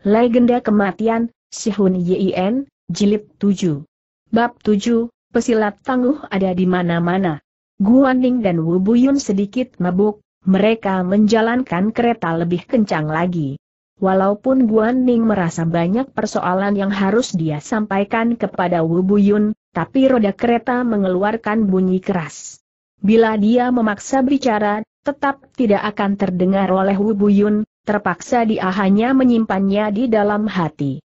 Legenda Kematian, Sihun Yin, Jilid 7. Bab 7, pesilat tangguh ada di mana-mana. Guaning dan Wu Buyun sedikit mabuk, mereka menjalankan kereta lebih kencang lagi. Walaupun Guaning merasa banyak persoalan yang harus dia sampaikan kepada Wu Buyun, tapi roda kereta mengeluarkan bunyi keras. Bila dia memaksa bicara, tetap tidak akan terdengar oleh Wu Buyun, terpaksa dia hanya menyimpannya di dalam hati.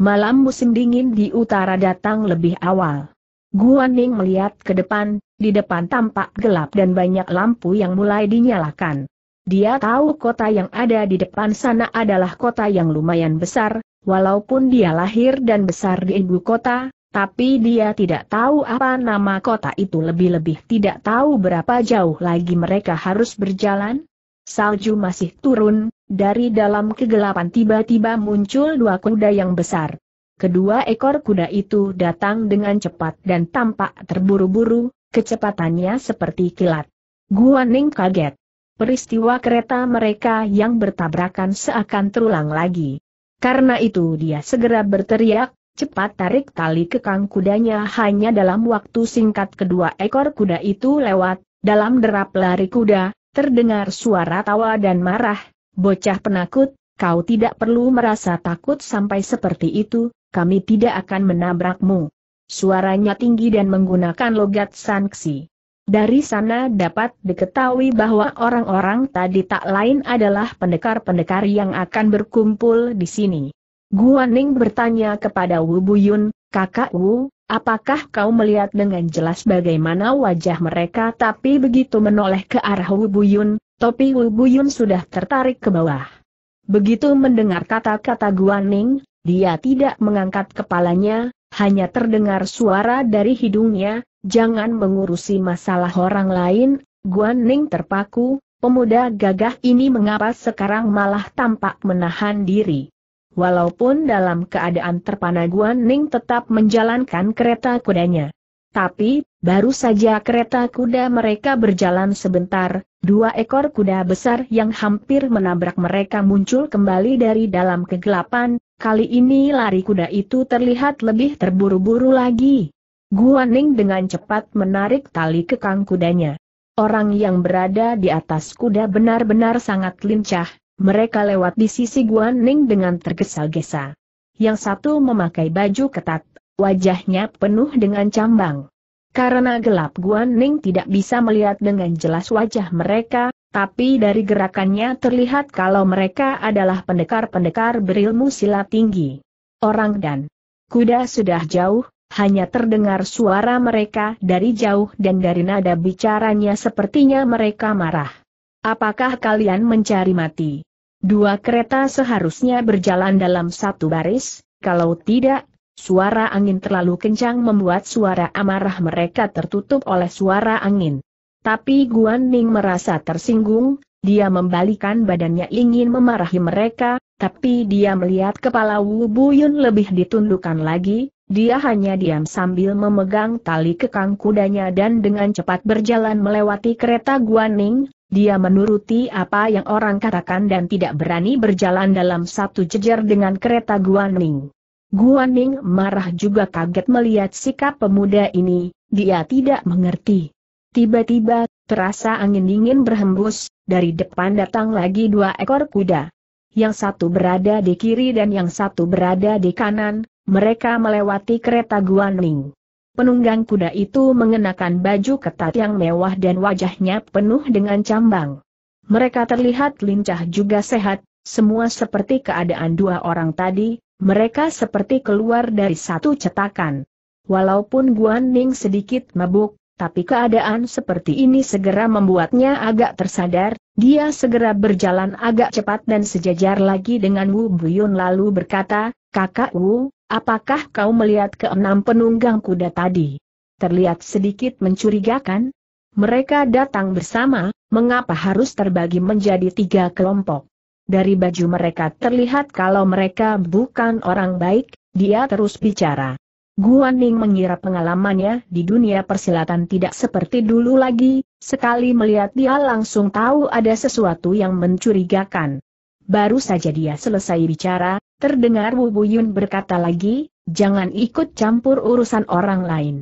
Malam musim dingin di utara datang lebih awal. Guan Guaning melihat ke depan, di depan tampak gelap dan banyak lampu yang mulai dinyalakan. Dia tahu kota yang ada di depan sana adalah kota yang lumayan besar, walaupun dia lahir dan besar di ibu kota, tapi dia tidak tahu apa nama kota itu lebih-lebih tidak tahu berapa jauh lagi mereka harus berjalan, Salju masih turun, dari dalam kegelapan tiba-tiba muncul dua kuda yang besar. Kedua ekor kuda itu datang dengan cepat dan tampak terburu-buru, kecepatannya seperti kilat. Ning kaget. Peristiwa kereta mereka yang bertabrakan seakan terulang lagi. Karena itu dia segera berteriak, cepat tarik tali kekang kudanya hanya dalam waktu singkat kedua ekor kuda itu lewat, dalam derap lari kuda, Terdengar suara tawa dan marah, bocah penakut, kau tidak perlu merasa takut sampai seperti itu, kami tidak akan menabrakmu. Suaranya tinggi dan menggunakan logat sanksi. Dari sana dapat diketahui bahwa orang-orang tadi tak lain adalah pendekar-pendekar yang akan berkumpul di sini. Guaning bertanya kepada Wu Buyun, kakak Wu, Apakah kau melihat dengan jelas bagaimana wajah mereka tapi begitu menoleh ke arah Wu Buyun, topi Wu Buyun sudah tertarik ke bawah. Begitu mendengar kata-kata Guan Ning, dia tidak mengangkat kepalanya, hanya terdengar suara dari hidungnya, jangan mengurusi masalah orang lain, Guan Ning terpaku, pemuda gagah ini mengapa sekarang malah tampak menahan diri. Walaupun dalam keadaan terpana Guan Ning tetap menjalankan kereta kudanya. Tapi, baru saja kereta kuda mereka berjalan sebentar, dua ekor kuda besar yang hampir menabrak mereka muncul kembali dari dalam kegelapan, kali ini lari kuda itu terlihat lebih terburu-buru lagi. Guan Ning dengan cepat menarik tali kekang kudanya. Orang yang berada di atas kuda benar-benar sangat lincah, mereka lewat di sisi Guan Ning dengan tergesa-gesa. Yang satu memakai baju ketat, wajahnya penuh dengan cambang. Karena gelap Guan Ning tidak bisa melihat dengan jelas wajah mereka, tapi dari gerakannya terlihat kalau mereka adalah pendekar-pendekar berilmu silat tinggi. Orang dan kuda sudah jauh, hanya terdengar suara mereka dari jauh dan dari nada bicaranya sepertinya mereka marah. Apakah kalian mencari mati? Dua kereta seharusnya berjalan dalam satu baris, kalau tidak, suara angin terlalu kencang membuat suara amarah mereka tertutup oleh suara angin. Tapi Guan Ning merasa tersinggung, dia membalikan badannya ingin memarahi mereka, tapi dia melihat kepala Wu Buyun lebih ditundukkan lagi, dia hanya diam sambil memegang tali kekang kudanya dan dengan cepat berjalan melewati kereta Guan Ning, dia menuruti apa yang orang katakan dan tidak berani berjalan dalam satu jejer dengan kereta Guaning. Guaning marah juga kaget melihat sikap pemuda ini, dia tidak mengerti. Tiba-tiba, terasa angin dingin berhembus, dari depan datang lagi dua ekor kuda. Yang satu berada di kiri dan yang satu berada di kanan, mereka melewati kereta Guaning. Penunggang kuda itu mengenakan baju ketat yang mewah dan wajahnya penuh dengan cambang. Mereka terlihat lincah juga sehat, semua seperti keadaan dua orang tadi, mereka seperti keluar dari satu cetakan. Walaupun Guan Ning sedikit mabuk, tapi keadaan seperti ini segera membuatnya agak tersadar, dia segera berjalan agak cepat dan sejajar lagi dengan Wu Buyun lalu berkata, Kakak Wu, Apakah kau melihat keenam penunggang kuda tadi? Terlihat sedikit mencurigakan? Mereka datang bersama, mengapa harus terbagi menjadi tiga kelompok? Dari baju mereka terlihat kalau mereka bukan orang baik, dia terus bicara. Guan Ning mengira pengalamannya di dunia persilatan tidak seperti dulu lagi, sekali melihat dia langsung tahu ada sesuatu yang mencurigakan. Baru saja dia selesai bicara, Terdengar Wu Buyun berkata lagi, jangan ikut campur urusan orang lain.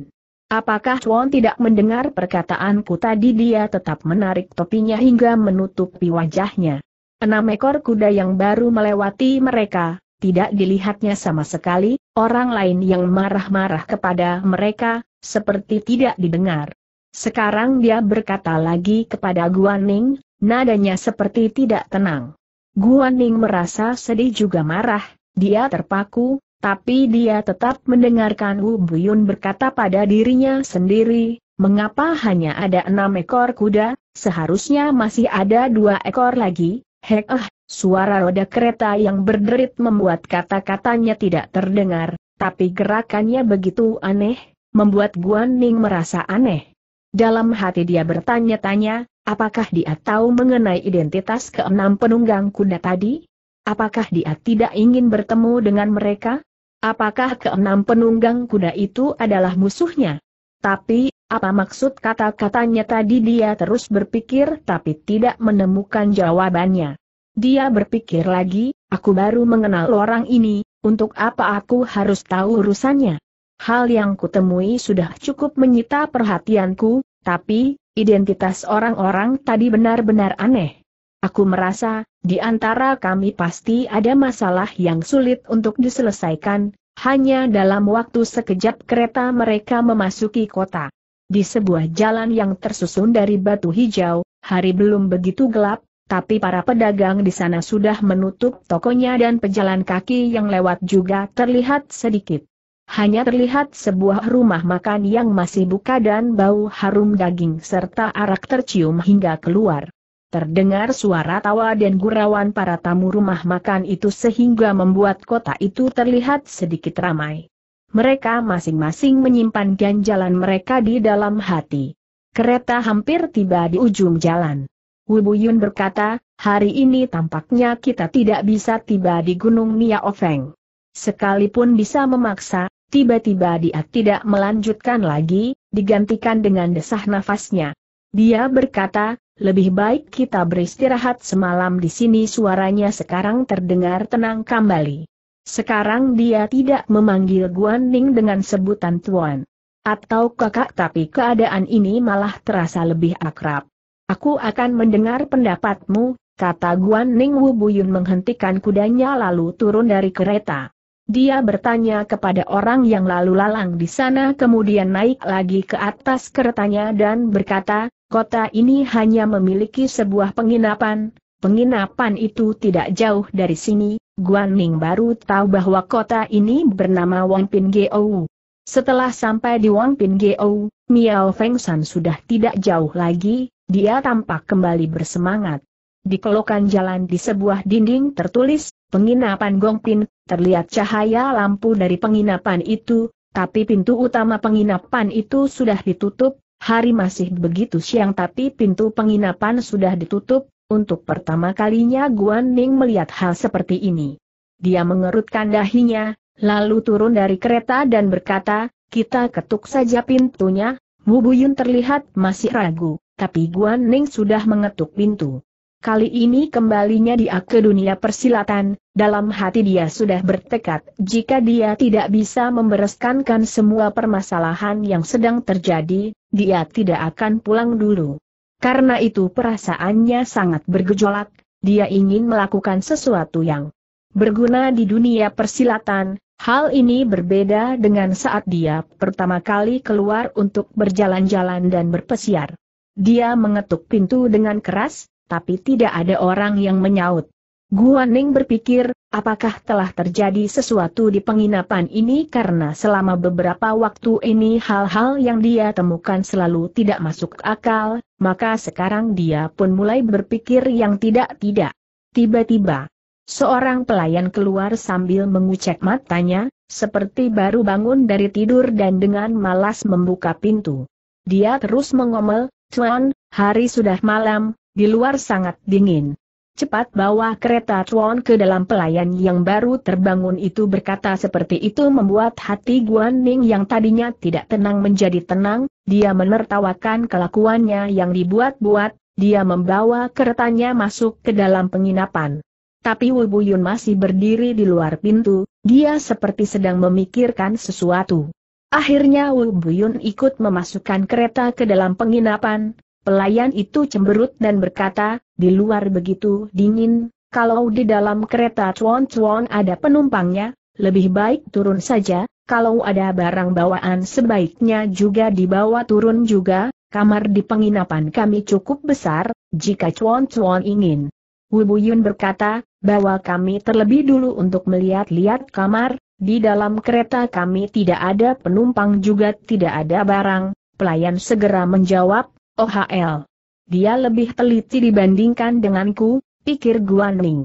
Apakah Chuan tidak mendengar perkataanku tadi dia tetap menarik topinya hingga menutupi wajahnya. Enam ekor kuda yang baru melewati mereka, tidak dilihatnya sama sekali, orang lain yang marah-marah kepada mereka, seperti tidak didengar. Sekarang dia berkata lagi kepada Guan Ning, nadanya seperti tidak tenang. Guan Ning merasa sedih juga marah, dia terpaku, tapi dia tetap mendengarkan Wu Buyun berkata pada dirinya sendiri, mengapa hanya ada enam ekor kuda, seharusnya masih ada dua ekor lagi, hek eh, suara roda kereta yang berderit membuat kata-katanya tidak terdengar, tapi gerakannya begitu aneh, membuat Guan Ning merasa aneh. Dalam hati dia bertanya-tanya, Apakah dia tahu mengenai identitas keenam penunggang kuda tadi? Apakah dia tidak ingin bertemu dengan mereka? Apakah keenam penunggang kuda itu adalah musuhnya? Tapi, apa maksud kata-katanya tadi dia terus berpikir tapi tidak menemukan jawabannya. Dia berpikir lagi, aku baru mengenal orang ini, untuk apa aku harus tahu urusannya? Hal yang kutemui sudah cukup menyita perhatianku, tapi, Identitas orang-orang tadi benar-benar aneh. Aku merasa, di antara kami pasti ada masalah yang sulit untuk diselesaikan, hanya dalam waktu sekejap kereta mereka memasuki kota. Di sebuah jalan yang tersusun dari batu hijau, hari belum begitu gelap, tapi para pedagang di sana sudah menutup tokonya dan pejalan kaki yang lewat juga terlihat sedikit hanya terlihat sebuah rumah makan yang masih buka dan bau harum daging serta arak tercium hingga keluar. Terdengar suara tawa dan gurauan para tamu rumah makan itu sehingga membuat kota itu terlihat sedikit ramai. Mereka masing-masing menyimpan ganjalan mereka di dalam hati. Kereta hampir tiba di ujung jalan. Wubuyun berkata, hari ini tampaknya kita tidak bisa tiba di Gunung Miaofeng. Sekalipun bisa memaksa, Tiba-tiba dia tidak melanjutkan lagi, digantikan dengan desah nafasnya. Dia berkata, lebih baik kita beristirahat semalam di sini suaranya sekarang terdengar tenang kembali. Sekarang dia tidak memanggil Guan Ning dengan sebutan Tuan. Atau kakak tapi keadaan ini malah terasa lebih akrab. Aku akan mendengar pendapatmu, kata Guan Ning Wu Buyun menghentikan kudanya lalu turun dari kereta. Dia bertanya kepada orang yang lalu lalang di sana kemudian naik lagi ke atas keretanya dan berkata, kota ini hanya memiliki sebuah penginapan, penginapan itu tidak jauh dari sini, Guan Ning baru tahu bahwa kota ini bernama Wangpin Geou. Setelah sampai di Wangpin Geou, Miao Feng San sudah tidak jauh lagi, dia tampak kembali bersemangat. Di kelokan jalan di sebuah dinding tertulis, penginapan Gongpin, Terlihat cahaya lampu dari penginapan itu, tapi pintu utama penginapan itu sudah ditutup, hari masih begitu siang tapi pintu penginapan sudah ditutup, untuk pertama kalinya Guan Ning melihat hal seperti ini. Dia mengerutkan dahinya, lalu turun dari kereta dan berkata, kita ketuk saja pintunya, Mu Buyun terlihat masih ragu, tapi Guan Ning sudah mengetuk pintu. Kali ini kembalinya dia ke dunia persilatan, dalam hati dia sudah bertekad jika dia tidak bisa membereskankan semua permasalahan yang sedang terjadi, dia tidak akan pulang dulu. Karena itu perasaannya sangat bergejolak, dia ingin melakukan sesuatu yang berguna di dunia persilatan, hal ini berbeda dengan saat dia pertama kali keluar untuk berjalan-jalan dan berpesiar. Dia mengetuk pintu dengan keras, tapi tidak ada orang yang menyaut. Guan Ning berpikir, apakah telah terjadi sesuatu di penginapan ini karena selama beberapa waktu ini hal-hal yang dia temukan selalu tidak masuk akal, maka sekarang dia pun mulai berpikir yang tidak-tidak. Tiba-tiba, seorang pelayan keluar sambil mengucek matanya, seperti baru bangun dari tidur dan dengan malas membuka pintu. Dia terus mengomel, Tuan, hari sudah malam, di luar sangat dingin. Cepat bawa kereta Tuan ke dalam pelayan yang baru terbangun itu berkata seperti itu membuat hati Guan Ning yang tadinya tidak tenang menjadi tenang, dia menertawakan kelakuannya yang dibuat-buat, dia membawa keretanya masuk ke dalam penginapan. Tapi Wu Buyun masih berdiri di luar pintu, dia seperti sedang memikirkan sesuatu. Akhirnya Wu Buyun ikut memasukkan kereta ke dalam penginapan, Pelayan itu cemberut dan berkata, di luar begitu dingin, kalau di dalam kereta cuan-cuan ada penumpangnya, lebih baik turun saja, kalau ada barang bawaan sebaiknya juga dibawa turun juga, kamar di penginapan kami cukup besar, jika cuan-cuan ingin. Yun berkata, bahwa kami terlebih dulu untuk melihat-lihat kamar, di dalam kereta kami tidak ada penumpang juga tidak ada barang, pelayan segera menjawab, OHL. Dia lebih teliti dibandingkan denganku, pikir Guan Ning.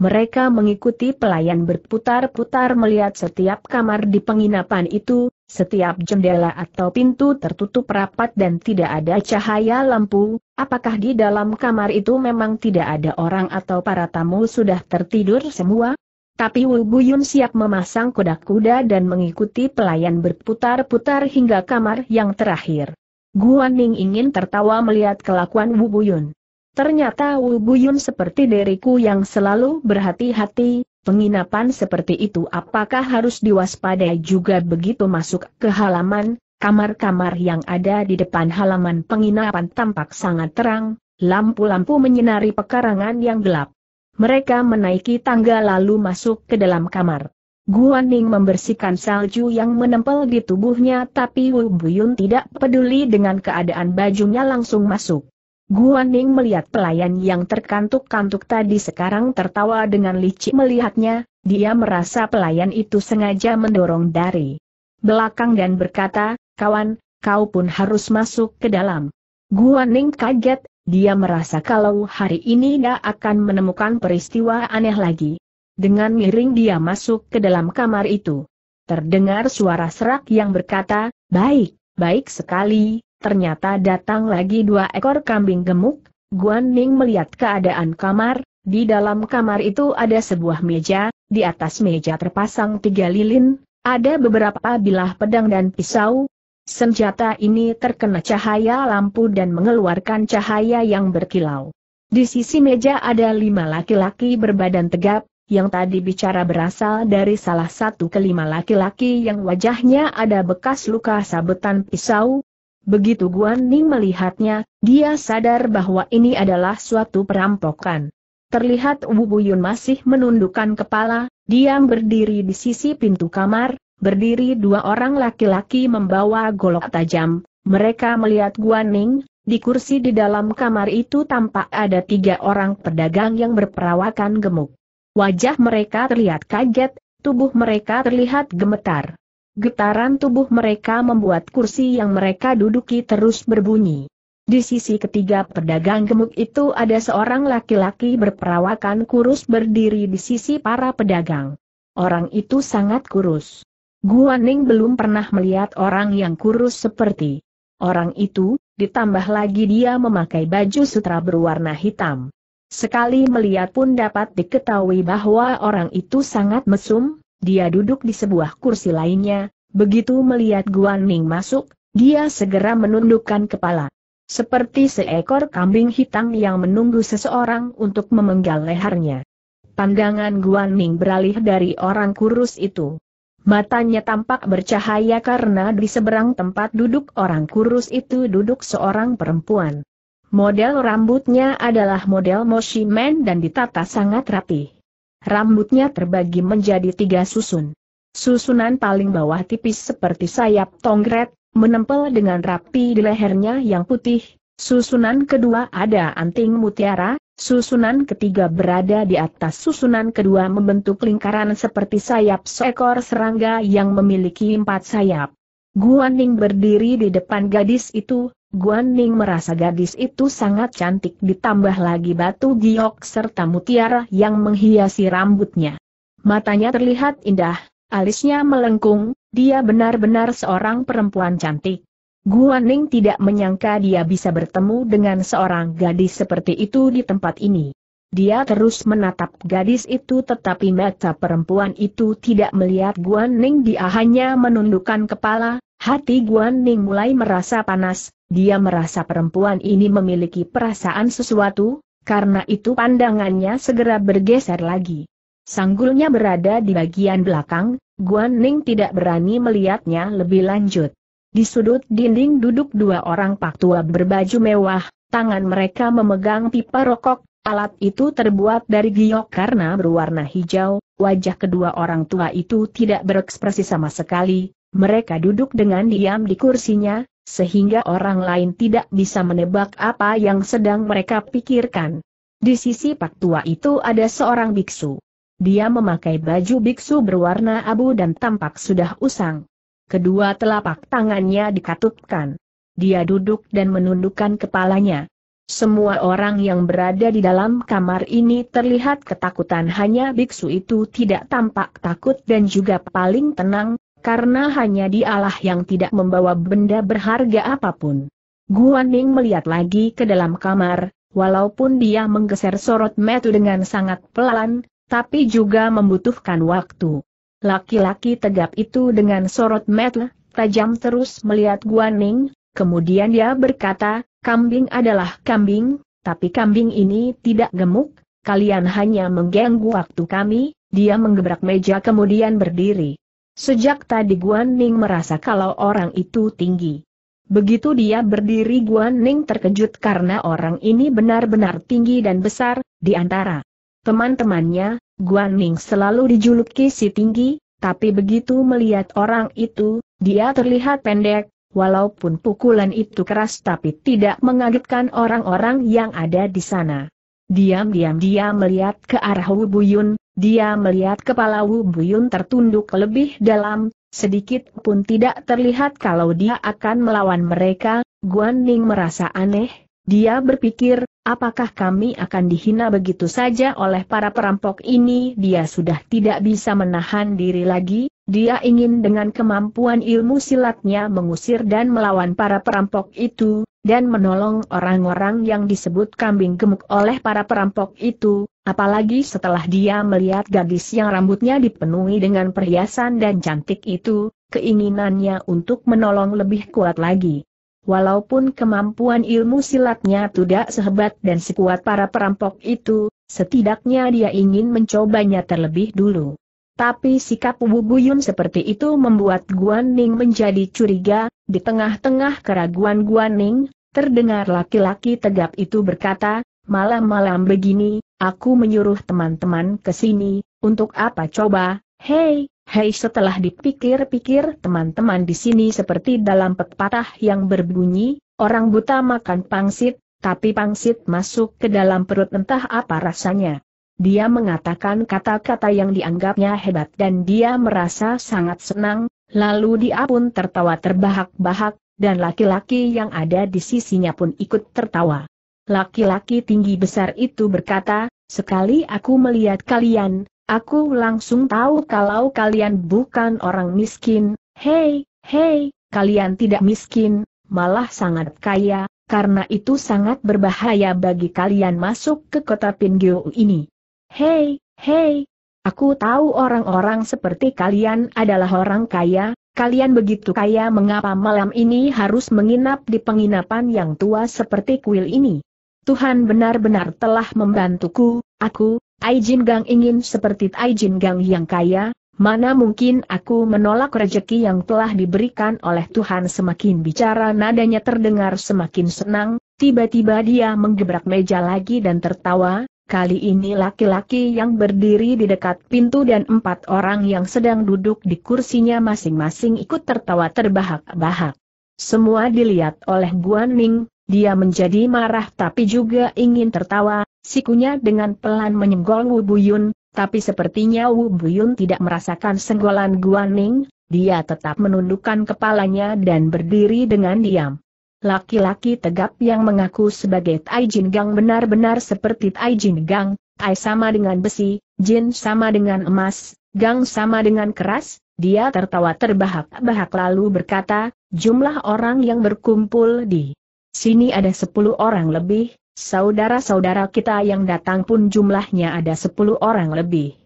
Mereka mengikuti pelayan berputar-putar melihat setiap kamar di penginapan itu, setiap jendela atau pintu tertutup rapat dan tidak ada cahaya lampu, apakah di dalam kamar itu memang tidak ada orang atau para tamu sudah tertidur semua? Tapi Wu Buyun siap memasang kuda-kuda dan mengikuti pelayan berputar-putar hingga kamar yang terakhir. Ning ingin tertawa melihat kelakuan Wu Buyun. Ternyata Wu Buyun seperti diriku yang selalu berhati-hati, penginapan seperti itu apakah harus diwaspadai juga begitu masuk ke halaman, kamar-kamar yang ada di depan halaman penginapan tampak sangat terang, lampu-lampu menyinari pekarangan yang gelap. Mereka menaiki tangga lalu masuk ke dalam kamar. Guan Ning membersihkan salju yang menempel di tubuhnya tapi Wu Buyun tidak peduli dengan keadaan bajunya langsung masuk. Guan Ning melihat pelayan yang terkantuk-kantuk tadi sekarang tertawa dengan licik melihatnya, dia merasa pelayan itu sengaja mendorong dari belakang dan berkata, kawan, kau pun harus masuk ke dalam. Guan Ning kaget, dia merasa kalau hari ini dia akan menemukan peristiwa aneh lagi. Dengan miring dia masuk ke dalam kamar itu. Terdengar suara serak yang berkata, baik, baik sekali, ternyata datang lagi dua ekor kambing gemuk. Guan Ning melihat keadaan kamar, di dalam kamar itu ada sebuah meja, di atas meja terpasang tiga lilin, ada beberapa bilah pedang dan pisau, Senjata ini terkena cahaya lampu dan mengeluarkan cahaya yang berkilau. Di sisi meja ada lima laki-laki berbadan tegap, yang tadi bicara berasal dari salah satu kelima laki-laki yang wajahnya ada bekas luka sabetan pisau. Begitu Guan Ning melihatnya, dia sadar bahwa ini adalah suatu perampokan. Terlihat Wu Buyun masih menundukkan kepala, diam berdiri di sisi pintu kamar, berdiri dua orang laki-laki membawa golok tajam. Mereka melihat Guan Ning, di kursi di dalam kamar itu tampak ada tiga orang pedagang yang berperawakan gemuk. Wajah mereka terlihat kaget, tubuh mereka terlihat gemetar. Getaran tubuh mereka membuat kursi yang mereka duduki terus berbunyi. Di sisi ketiga pedagang gemuk itu ada seorang laki-laki berperawakan kurus berdiri di sisi para pedagang. Orang itu sangat kurus. Guaning belum pernah melihat orang yang kurus seperti orang itu, ditambah lagi dia memakai baju sutra berwarna hitam. Sekali melihat pun dapat diketahui bahwa orang itu sangat mesum, dia duduk di sebuah kursi lainnya, begitu melihat Guan Ning masuk, dia segera menundukkan kepala. Seperti seekor kambing hitam yang menunggu seseorang untuk memenggal lehernya. Pandangan Guan Ning beralih dari orang kurus itu. Matanya tampak bercahaya karena di seberang tempat duduk orang kurus itu duduk seorang perempuan. Model rambutnya adalah model Moshi Moshimen dan ditata sangat rapi. Rambutnya terbagi menjadi tiga susun. Susunan paling bawah tipis seperti sayap tongret, menempel dengan rapi di lehernya yang putih, susunan kedua ada anting mutiara, susunan ketiga berada di atas susunan kedua membentuk lingkaran seperti sayap seekor serangga yang memiliki empat sayap. Guaning berdiri di depan gadis itu, Guan Ning merasa gadis itu sangat cantik ditambah lagi batu giok serta mutiara yang menghiasi rambutnya. Matanya terlihat indah, alisnya melengkung, dia benar-benar seorang perempuan cantik. Guan Ning tidak menyangka dia bisa bertemu dengan seorang gadis seperti itu di tempat ini. Dia terus menatap gadis itu tetapi mata perempuan itu tidak melihat Guan Ning dia hanya menundukkan kepala, hati Guan Ning mulai merasa panas, dia merasa perempuan ini memiliki perasaan sesuatu, karena itu pandangannya segera bergeser lagi. Sanggulnya berada di bagian belakang, Guan Ning tidak berani melihatnya lebih lanjut. Di sudut dinding duduk dua orang pak tua berbaju mewah, tangan mereka memegang pipa rokok, Alat itu terbuat dari giok karena berwarna hijau, wajah kedua orang tua itu tidak berekspresi sama sekali, mereka duduk dengan diam di kursinya, sehingga orang lain tidak bisa menebak apa yang sedang mereka pikirkan. Di sisi pak tua itu ada seorang biksu. Dia memakai baju biksu berwarna abu dan tampak sudah usang. Kedua telapak tangannya dikatupkan. Dia duduk dan menundukkan kepalanya. Semua orang yang berada di dalam kamar ini terlihat ketakutan hanya biksu itu tidak tampak takut dan juga paling tenang, karena hanya dialah yang tidak membawa benda berharga apapun. Guan Guaning melihat lagi ke dalam kamar, walaupun dia menggeser sorot metu dengan sangat pelan, tapi juga membutuhkan waktu. Laki-laki tegap itu dengan sorot metu tajam terus melihat Guan Guaning, Kemudian dia berkata, kambing adalah kambing, tapi kambing ini tidak gemuk, kalian hanya mengganggu waktu kami, dia menggebrak meja kemudian berdiri. Sejak tadi Guan Ning merasa kalau orang itu tinggi. Begitu dia berdiri Guan Ning terkejut karena orang ini benar-benar tinggi dan besar, di antara teman-temannya, Guan Ning selalu dijuluki si tinggi, tapi begitu melihat orang itu, dia terlihat pendek, Walaupun pukulan itu keras tapi tidak mengagetkan orang-orang yang ada di sana. Diam-diam dia melihat ke arah Wu Buyun, dia melihat kepala Wu Buyun tertunduk lebih dalam, sedikit pun tidak terlihat kalau dia akan melawan mereka, Guan Ning merasa aneh, dia berpikir, apakah kami akan dihina begitu saja oleh para perampok ini dia sudah tidak bisa menahan diri lagi, dia ingin dengan kemampuan ilmu silatnya mengusir dan melawan para perampok itu, dan menolong orang-orang yang disebut kambing gemuk oleh para perampok itu, apalagi setelah dia melihat gadis yang rambutnya dipenuhi dengan perhiasan dan cantik itu, keinginannya untuk menolong lebih kuat lagi. Walaupun kemampuan ilmu silatnya tidak sehebat dan sekuat para perampok itu, setidaknya dia ingin mencobanya terlebih dulu. Tapi sikap Wu Buyun seperti itu membuat Guan Ning menjadi curiga, di tengah-tengah keraguan Guan Ning, terdengar laki-laki tegap itu berkata, malam-malam begini, aku menyuruh teman-teman ke sini, untuk apa coba, hei, hei setelah dipikir-pikir teman-teman di sini seperti dalam pepatah yang berbunyi, orang buta makan pangsit, tapi pangsit masuk ke dalam perut entah apa rasanya. Dia mengatakan kata-kata yang dianggapnya hebat dan dia merasa sangat senang, lalu dia pun tertawa terbahak-bahak, dan laki-laki yang ada di sisinya pun ikut tertawa. Laki-laki tinggi besar itu berkata, sekali aku melihat kalian, aku langsung tahu kalau kalian bukan orang miskin, hei, hei, kalian tidak miskin, malah sangat kaya, karena itu sangat berbahaya bagi kalian masuk ke kota Pingyu ini. Hei, hei, aku tahu orang-orang seperti kalian adalah orang kaya, kalian begitu kaya mengapa malam ini harus menginap di penginapan yang tua seperti kuil ini. Tuhan benar-benar telah membantuku, aku, Aijin Gang ingin seperti Aijin Gang yang kaya, Mana mungkin aku menolak rejeki yang telah diberikan oleh Tuhan semakin bicara nadanya terdengar semakin senang, tiba-tiba dia menggebrak meja lagi dan tertawa, Kali ini laki-laki yang berdiri di dekat pintu dan empat orang yang sedang duduk di kursinya masing-masing ikut tertawa terbahak-bahak. Semua dilihat oleh Guan Ning, dia menjadi marah tapi juga ingin tertawa, sikunya dengan pelan menyenggol Wu Buyun, tapi sepertinya Wu Buyun tidak merasakan senggolan Guan Ning, dia tetap menundukkan kepalanya dan berdiri dengan diam laki-laki tegap yang mengaku sebagai Tai Jin Gang benar-benar seperti Tai Jin Gang, Tai sama dengan besi, Jin sama dengan emas, Gang sama dengan keras, dia tertawa terbahak-bahak lalu berkata, jumlah orang yang berkumpul di sini ada sepuluh orang lebih, saudara-saudara kita yang datang pun jumlahnya ada sepuluh orang lebih.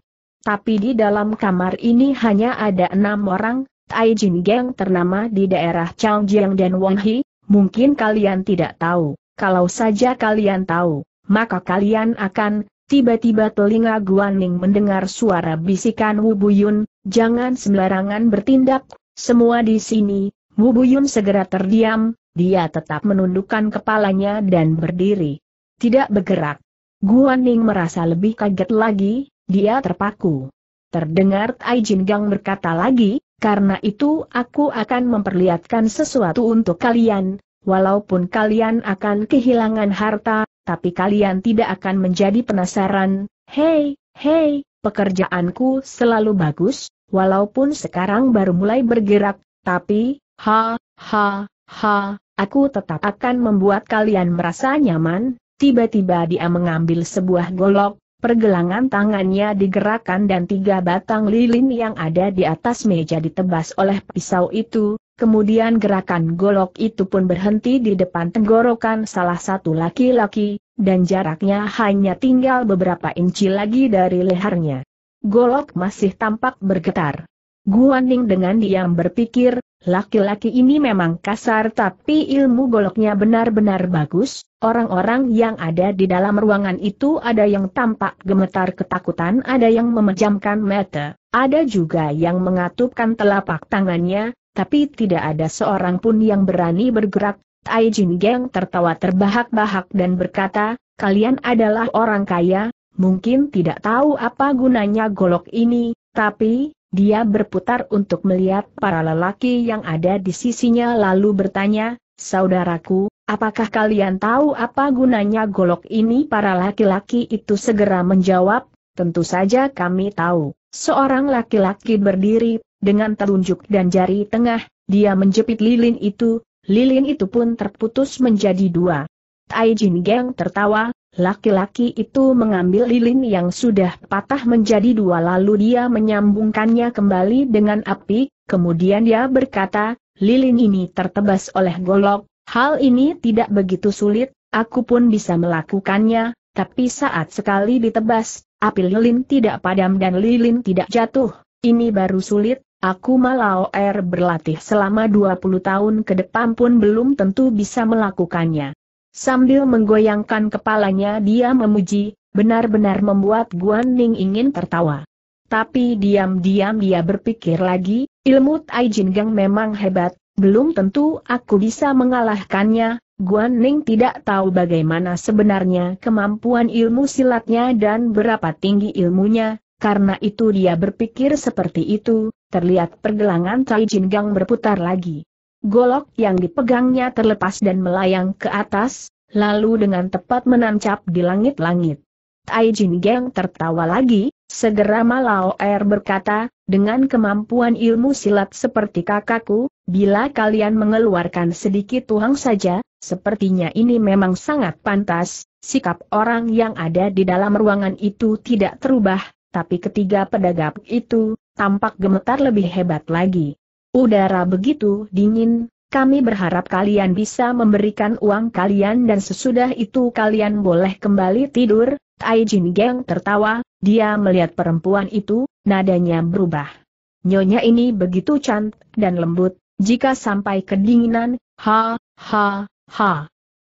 Tapi di dalam kamar ini hanya ada enam orang, Tai Jin Gang ternama di daerah Changjiang dan Wanghi, Mungkin kalian tidak tahu, kalau saja kalian tahu, maka kalian akan, tiba-tiba telinga Guaning mendengar suara bisikan Wu Buyun, jangan sembarangan bertindak, semua di sini, Wu Buyun segera terdiam, dia tetap menundukkan kepalanya dan berdiri. Tidak bergerak. Guaning merasa lebih kaget lagi, dia terpaku. Terdengar Tai Jin Gang berkata lagi, karena itu aku akan memperlihatkan sesuatu untuk kalian, walaupun kalian akan kehilangan harta, tapi kalian tidak akan menjadi penasaran, hei, hei, pekerjaanku selalu bagus, walaupun sekarang baru mulai bergerak, tapi, ha, ha, ha, aku tetap akan membuat kalian merasa nyaman, tiba-tiba dia mengambil sebuah golok, Pergelangan tangannya digerakkan dan tiga batang lilin yang ada di atas meja ditebas oleh pisau itu, kemudian gerakan golok itu pun berhenti di depan tenggorokan salah satu laki-laki, dan jaraknya hanya tinggal beberapa inci lagi dari lehernya. Golok masih tampak bergetar. Ning dengan diam berpikir, laki-laki ini memang kasar tapi ilmu goloknya benar-benar bagus, orang-orang yang ada di dalam ruangan itu ada yang tampak gemetar ketakutan ada yang memejamkan mata, ada juga yang mengatupkan telapak tangannya, tapi tidak ada seorang pun yang berani bergerak, Tai Jin Geng tertawa terbahak-bahak dan berkata, kalian adalah orang kaya, mungkin tidak tahu apa gunanya golok ini, tapi, dia berputar untuk melihat para lelaki yang ada di sisinya lalu bertanya, Saudaraku, apakah kalian tahu apa gunanya golok ini? Para laki-laki itu segera menjawab, tentu saja kami tahu. Seorang laki-laki berdiri, dengan telunjuk dan jari tengah, dia menjepit lilin itu, lilin itu pun terputus menjadi dua. Tai Jin Geng tertawa, Laki-laki itu mengambil lilin yang sudah patah menjadi dua lalu dia menyambungkannya kembali dengan api, kemudian dia berkata, lilin ini tertebas oleh golok, hal ini tidak begitu sulit, aku pun bisa melakukannya, tapi saat sekali ditebas, api lilin tidak padam dan lilin tidak jatuh, ini baru sulit, aku malau air berlatih selama 20 tahun ke depan pun belum tentu bisa melakukannya. Sambil menggoyangkan kepalanya dia memuji, benar-benar membuat Guan Ning ingin tertawa. Tapi diam-diam dia berpikir lagi, ilmu Tai Jin Gang memang hebat, belum tentu aku bisa mengalahkannya, Guan Ning tidak tahu bagaimana sebenarnya kemampuan ilmu silatnya dan berapa tinggi ilmunya, karena itu dia berpikir seperti itu, terlihat pergelangan Tai Jin Gang berputar lagi. Golok yang dipegangnya terlepas dan melayang ke atas, lalu dengan tepat menancap di langit-langit. Tai Jin Geng tertawa lagi, segera malau air er berkata, dengan kemampuan ilmu silat seperti kakakku, bila kalian mengeluarkan sedikit tuang saja, sepertinya ini memang sangat pantas, sikap orang yang ada di dalam ruangan itu tidak terubah, tapi ketiga pedagang itu, tampak gemetar lebih hebat lagi. Udara begitu dingin, kami berharap kalian bisa memberikan uang kalian dan sesudah itu kalian boleh kembali tidur. Tai Jin Geng tertawa, dia melihat perempuan itu, nadanya berubah. Nyonya ini begitu cantik dan lembut, jika sampai kedinginan, ha, ha, ha.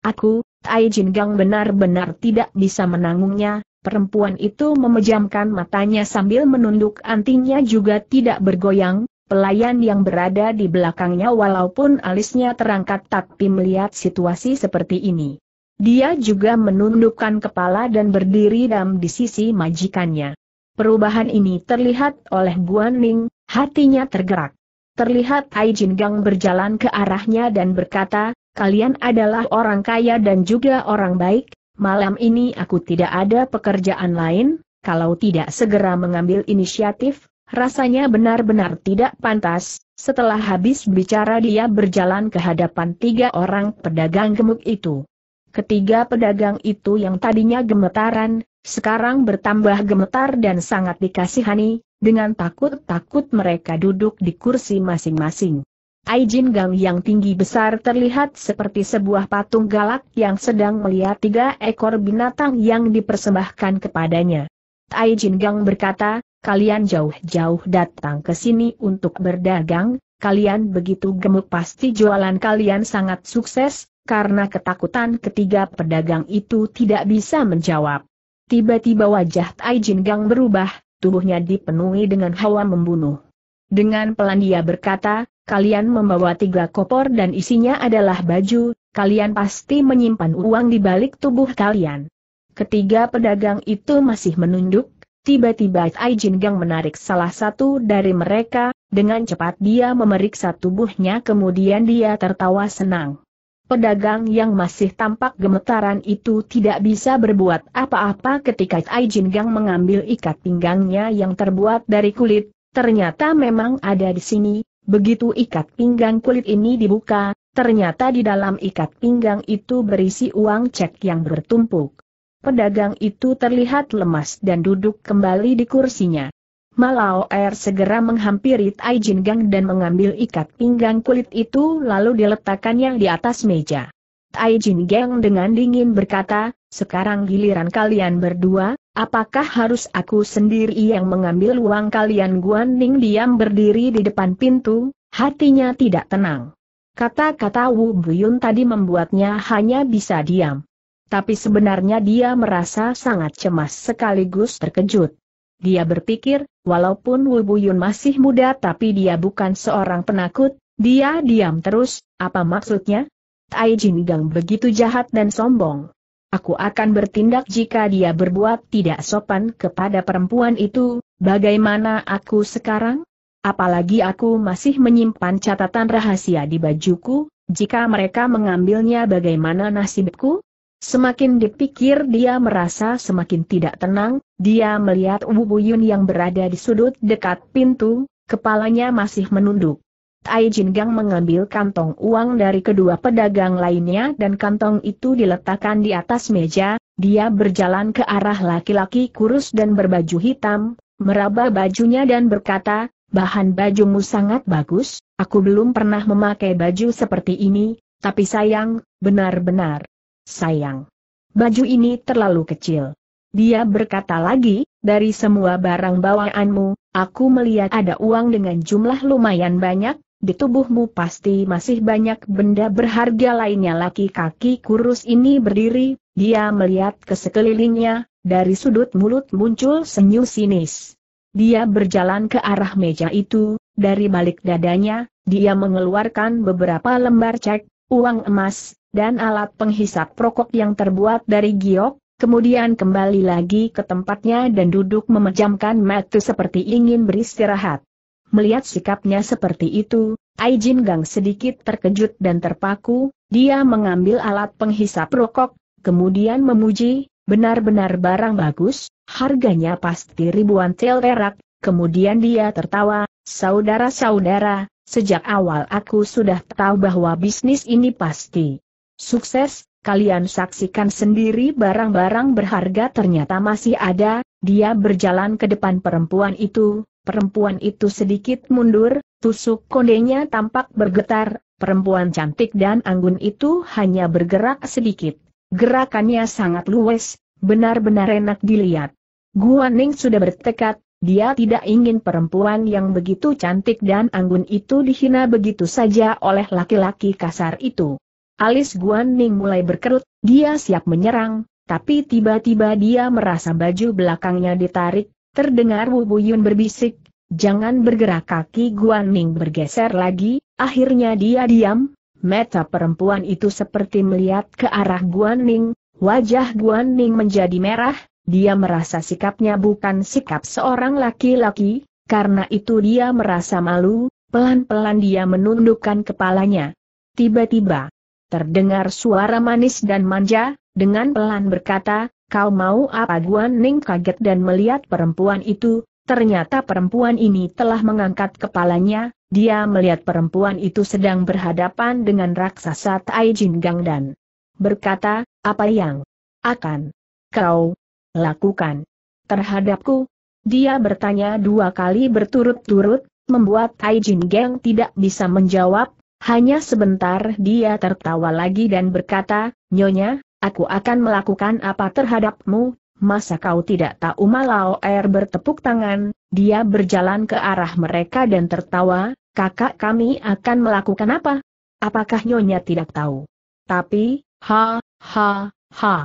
Aku, Tai Jin Geng benar-benar tidak bisa menanggungnya, perempuan itu memejamkan matanya sambil menunduk antingnya juga tidak bergoyang, Pelayan yang berada di belakangnya walaupun alisnya terangkat tapi melihat situasi seperti ini. Dia juga menundukkan kepala dan berdiri dam di sisi majikannya. Perubahan ini terlihat oleh Guan Ning, hatinya tergerak. Terlihat Tai Jin Gang berjalan ke arahnya dan berkata, kalian adalah orang kaya dan juga orang baik, malam ini aku tidak ada pekerjaan lain, kalau tidak segera mengambil inisiatif, Rasanya benar-benar tidak pantas, setelah habis bicara dia berjalan ke hadapan tiga orang pedagang gemuk itu. Ketiga pedagang itu yang tadinya gemetaran, sekarang bertambah gemetar dan sangat dikasihani, dengan takut-takut mereka duduk di kursi masing-masing. Aijin Gang yang tinggi besar terlihat seperti sebuah patung galak yang sedang melihat tiga ekor binatang yang dipersembahkan kepadanya. Aijin Gang berkata, kalian jauh-jauh datang ke sini untuk berdagang, kalian begitu gemuk pasti jualan kalian sangat sukses, karena ketakutan ketiga pedagang itu tidak bisa menjawab. Tiba-tiba wajah Tai Jin Gang berubah, tubuhnya dipenuhi dengan hawa membunuh. Dengan pelan dia berkata, kalian membawa tiga kopor dan isinya adalah baju, kalian pasti menyimpan uang di balik tubuh kalian. Ketiga pedagang itu masih menunduk, Tiba-tiba Ai Jin Gang menarik salah satu dari mereka, dengan cepat dia memeriksa tubuhnya kemudian dia tertawa senang. Pedagang yang masih tampak gemetaran itu tidak bisa berbuat apa-apa ketika Ai Jin Gang mengambil ikat pinggangnya yang terbuat dari kulit, ternyata memang ada di sini, begitu ikat pinggang kulit ini dibuka, ternyata di dalam ikat pinggang itu berisi uang cek yang bertumpuk. Pedagang itu terlihat lemas dan duduk kembali di kursinya. Malao Air segera menghampiri Tai Jin Gang dan mengambil ikat pinggang kulit itu lalu diletakkannya di atas meja. Tai Jin Gang dengan dingin berkata, sekarang giliran kalian berdua, apakah harus aku sendiri yang mengambil uang kalian Guan Ning diam berdiri di depan pintu, hatinya tidak tenang. Kata-kata Wu Buyun tadi membuatnya hanya bisa diam tapi sebenarnya dia merasa sangat cemas sekaligus terkejut. Dia berpikir, walaupun Wu Buyun masih muda tapi dia bukan seorang penakut, dia diam terus, apa maksudnya? Tai Jin Gang begitu jahat dan sombong. Aku akan bertindak jika dia berbuat tidak sopan kepada perempuan itu, bagaimana aku sekarang? Apalagi aku masih menyimpan catatan rahasia di bajuku, jika mereka mengambilnya bagaimana nasibku? Semakin dipikir dia merasa semakin tidak tenang, dia melihat Wu Buyun yang berada di sudut dekat pintu, kepalanya masih menunduk. Tai Jin Gang mengambil kantong uang dari kedua pedagang lainnya dan kantong itu diletakkan di atas meja, dia berjalan ke arah laki-laki kurus dan berbaju hitam, meraba bajunya dan berkata, bahan bajumu sangat bagus, aku belum pernah memakai baju seperti ini, tapi sayang, benar-benar Sayang. Baju ini terlalu kecil. Dia berkata lagi, dari semua barang bawaanmu, aku melihat ada uang dengan jumlah lumayan banyak, di tubuhmu pasti masih banyak benda berharga lainnya laki kaki kurus ini berdiri, dia melihat ke sekelilingnya, dari sudut mulut muncul senyum sinis. Dia berjalan ke arah meja itu, dari balik dadanya, dia mengeluarkan beberapa lembar cek, uang emas, dan alat penghisap rokok yang terbuat dari giok, kemudian kembali lagi ke tempatnya dan duduk memejamkan mata seperti ingin beristirahat. Melihat sikapnya seperti itu, Ai Jin Gang sedikit terkejut dan terpaku, dia mengambil alat penghisap rokok, kemudian memuji, benar-benar barang bagus, harganya pasti ribuan tel perak, kemudian dia tertawa, saudara-saudara, sejak awal aku sudah tahu bahwa bisnis ini pasti Sukses, kalian saksikan sendiri barang-barang berharga ternyata masih ada, dia berjalan ke depan perempuan itu, perempuan itu sedikit mundur, tusuk kondenya tampak bergetar, perempuan cantik dan anggun itu hanya bergerak sedikit. Gerakannya sangat luwes, benar-benar enak dilihat. Guaning sudah bertekad, dia tidak ingin perempuan yang begitu cantik dan anggun itu dihina begitu saja oleh laki-laki kasar itu. Alis Guan Ning mulai berkerut, dia siap menyerang, tapi tiba-tiba dia merasa baju belakangnya ditarik, terdengar Wu Buyun berbisik, jangan bergerak kaki Guan Ning bergeser lagi, akhirnya dia diam, Meta perempuan itu seperti melihat ke arah Guan Ning, wajah Guan Ning menjadi merah, dia merasa sikapnya bukan sikap seorang laki-laki, karena itu dia merasa malu, pelan-pelan dia menundukkan kepalanya. Tiba-tiba, Terdengar suara manis dan manja, dengan pelan berkata, kau mau apa Guan Ning kaget dan melihat perempuan itu, ternyata perempuan ini telah mengangkat kepalanya, dia melihat perempuan itu sedang berhadapan dengan raksasa Tai Jin Gang dan berkata, apa yang akan kau lakukan terhadapku? Dia bertanya dua kali berturut-turut, membuat Tai Jin Gang tidak bisa menjawab, hanya sebentar dia tertawa lagi dan berkata, Nyonya, aku akan melakukan apa terhadapmu, masa kau tidak tahu malau Air bertepuk tangan, dia berjalan ke arah mereka dan tertawa, kakak kami akan melakukan apa? Apakah Nyonya tidak tahu? Tapi, ha, ha, ha.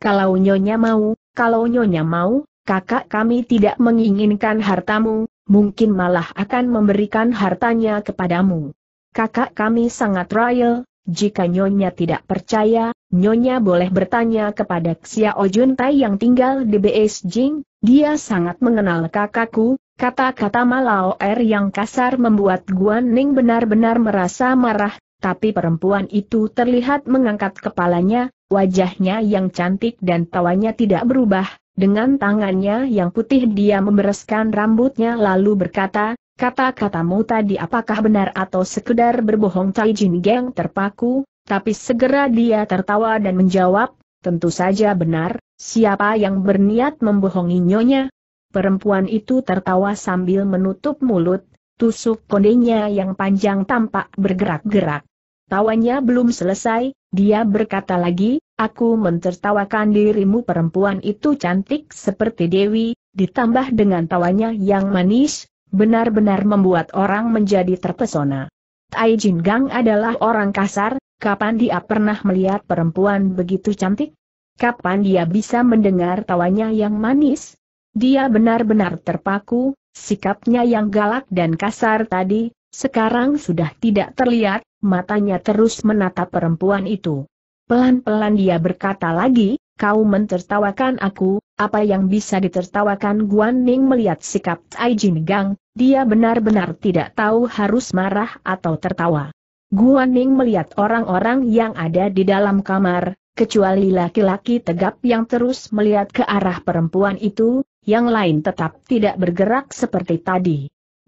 Kalau Nyonya mau, kalau Nyonya mau, kakak kami tidak menginginkan hartamu, mungkin malah akan memberikan hartanya kepadamu kakak kami sangat royal, jika Nyonya tidak percaya, Nyonya boleh bertanya kepada Xiao Tai yang tinggal di Beijing, dia sangat mengenal kakakku, kata-kata Malao Er yang kasar membuat Guan Ning benar-benar merasa marah, tapi perempuan itu terlihat mengangkat kepalanya, wajahnya yang cantik dan tawanya tidak berubah, dengan tangannya yang putih dia membereskan rambutnya lalu berkata, Kata-katamu tadi apakah benar atau sekedar berbohong Cai Jin Geng terpaku, tapi segera dia tertawa dan menjawab, tentu saja benar, siapa yang berniat membohongi nyonya? Perempuan itu tertawa sambil menutup mulut, tusuk kondenya yang panjang tampak bergerak-gerak. Tawanya belum selesai, dia berkata lagi, aku mentertawakan dirimu perempuan itu cantik seperti Dewi, ditambah dengan tawanya yang manis, benar-benar membuat orang menjadi terpesona. Tai Jin Gang adalah orang kasar, kapan dia pernah melihat perempuan begitu cantik? Kapan dia bisa mendengar tawanya yang manis? Dia benar-benar terpaku, sikapnya yang galak dan kasar tadi, sekarang sudah tidak terlihat, matanya terus menatap perempuan itu. Pelan-pelan dia berkata lagi, kau mentertawakan aku, apa yang bisa ditertawakan Guan Ning melihat sikap Tai Jin Gang, dia benar-benar tidak tahu harus marah atau tertawa. Guan Ning melihat orang-orang yang ada di dalam kamar, kecuali laki-laki tegap yang terus melihat ke arah perempuan itu, yang lain tetap tidak bergerak seperti tadi.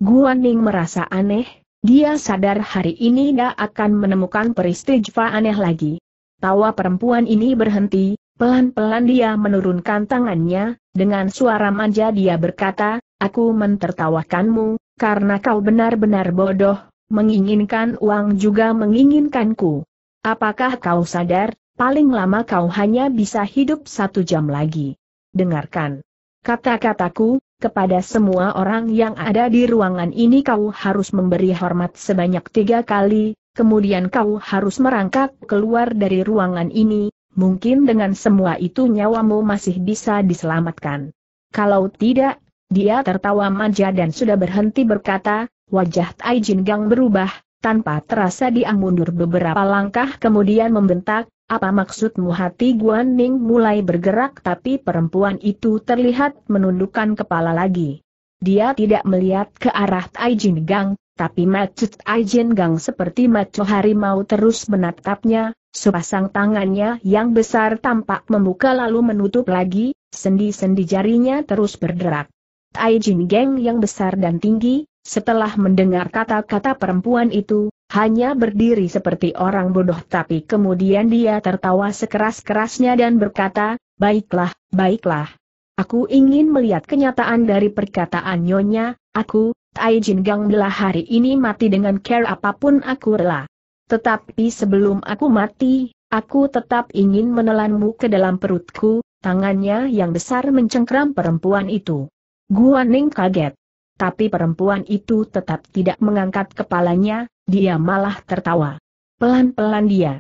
Guan Ning merasa aneh, dia sadar hari ini dia akan menemukan peristiwa aneh lagi. Tawa perempuan ini berhenti, Pelan-pelan dia menurunkan tangannya, dengan suara manja dia berkata, Aku mentertawakanmu, karena kau benar-benar bodoh, menginginkan uang juga menginginkanku. Apakah kau sadar, paling lama kau hanya bisa hidup satu jam lagi? Dengarkan. Kata-kataku, kepada semua orang yang ada di ruangan ini kau harus memberi hormat sebanyak tiga kali, kemudian kau harus merangkak keluar dari ruangan ini, mungkin dengan semua itu nyawamu masih bisa diselamatkan. Kalau tidak, dia tertawa manja dan sudah berhenti berkata, wajah Tai Jin Gang berubah, tanpa terasa dia mundur beberapa langkah kemudian membentak, apa maksudmu hati Guan Ning mulai bergerak tapi perempuan itu terlihat menundukkan kepala lagi. Dia tidak melihat ke arah Tai Jin Gang, tapi macet Aijin Gang seperti maco harimau terus menatapnya, sepasang tangannya yang besar tampak membuka lalu menutup lagi, sendi-sendi jarinya terus berderak. Aijin Gang yang besar dan tinggi, setelah mendengar kata-kata perempuan itu, hanya berdiri seperti orang bodoh tapi kemudian dia tertawa sekeras-kerasnya dan berkata, baiklah, baiklah. Aku ingin melihat kenyataan dari perkataan Nyonya, Aku, Tai Jin Gang belah hari ini mati dengan care apapun aku rela. Tetapi sebelum aku mati, aku tetap ingin menelanmu ke dalam perutku, tangannya yang besar mencengkram perempuan itu. Ning kaget. Tapi perempuan itu tetap tidak mengangkat kepalanya, dia malah tertawa. Pelan-pelan dia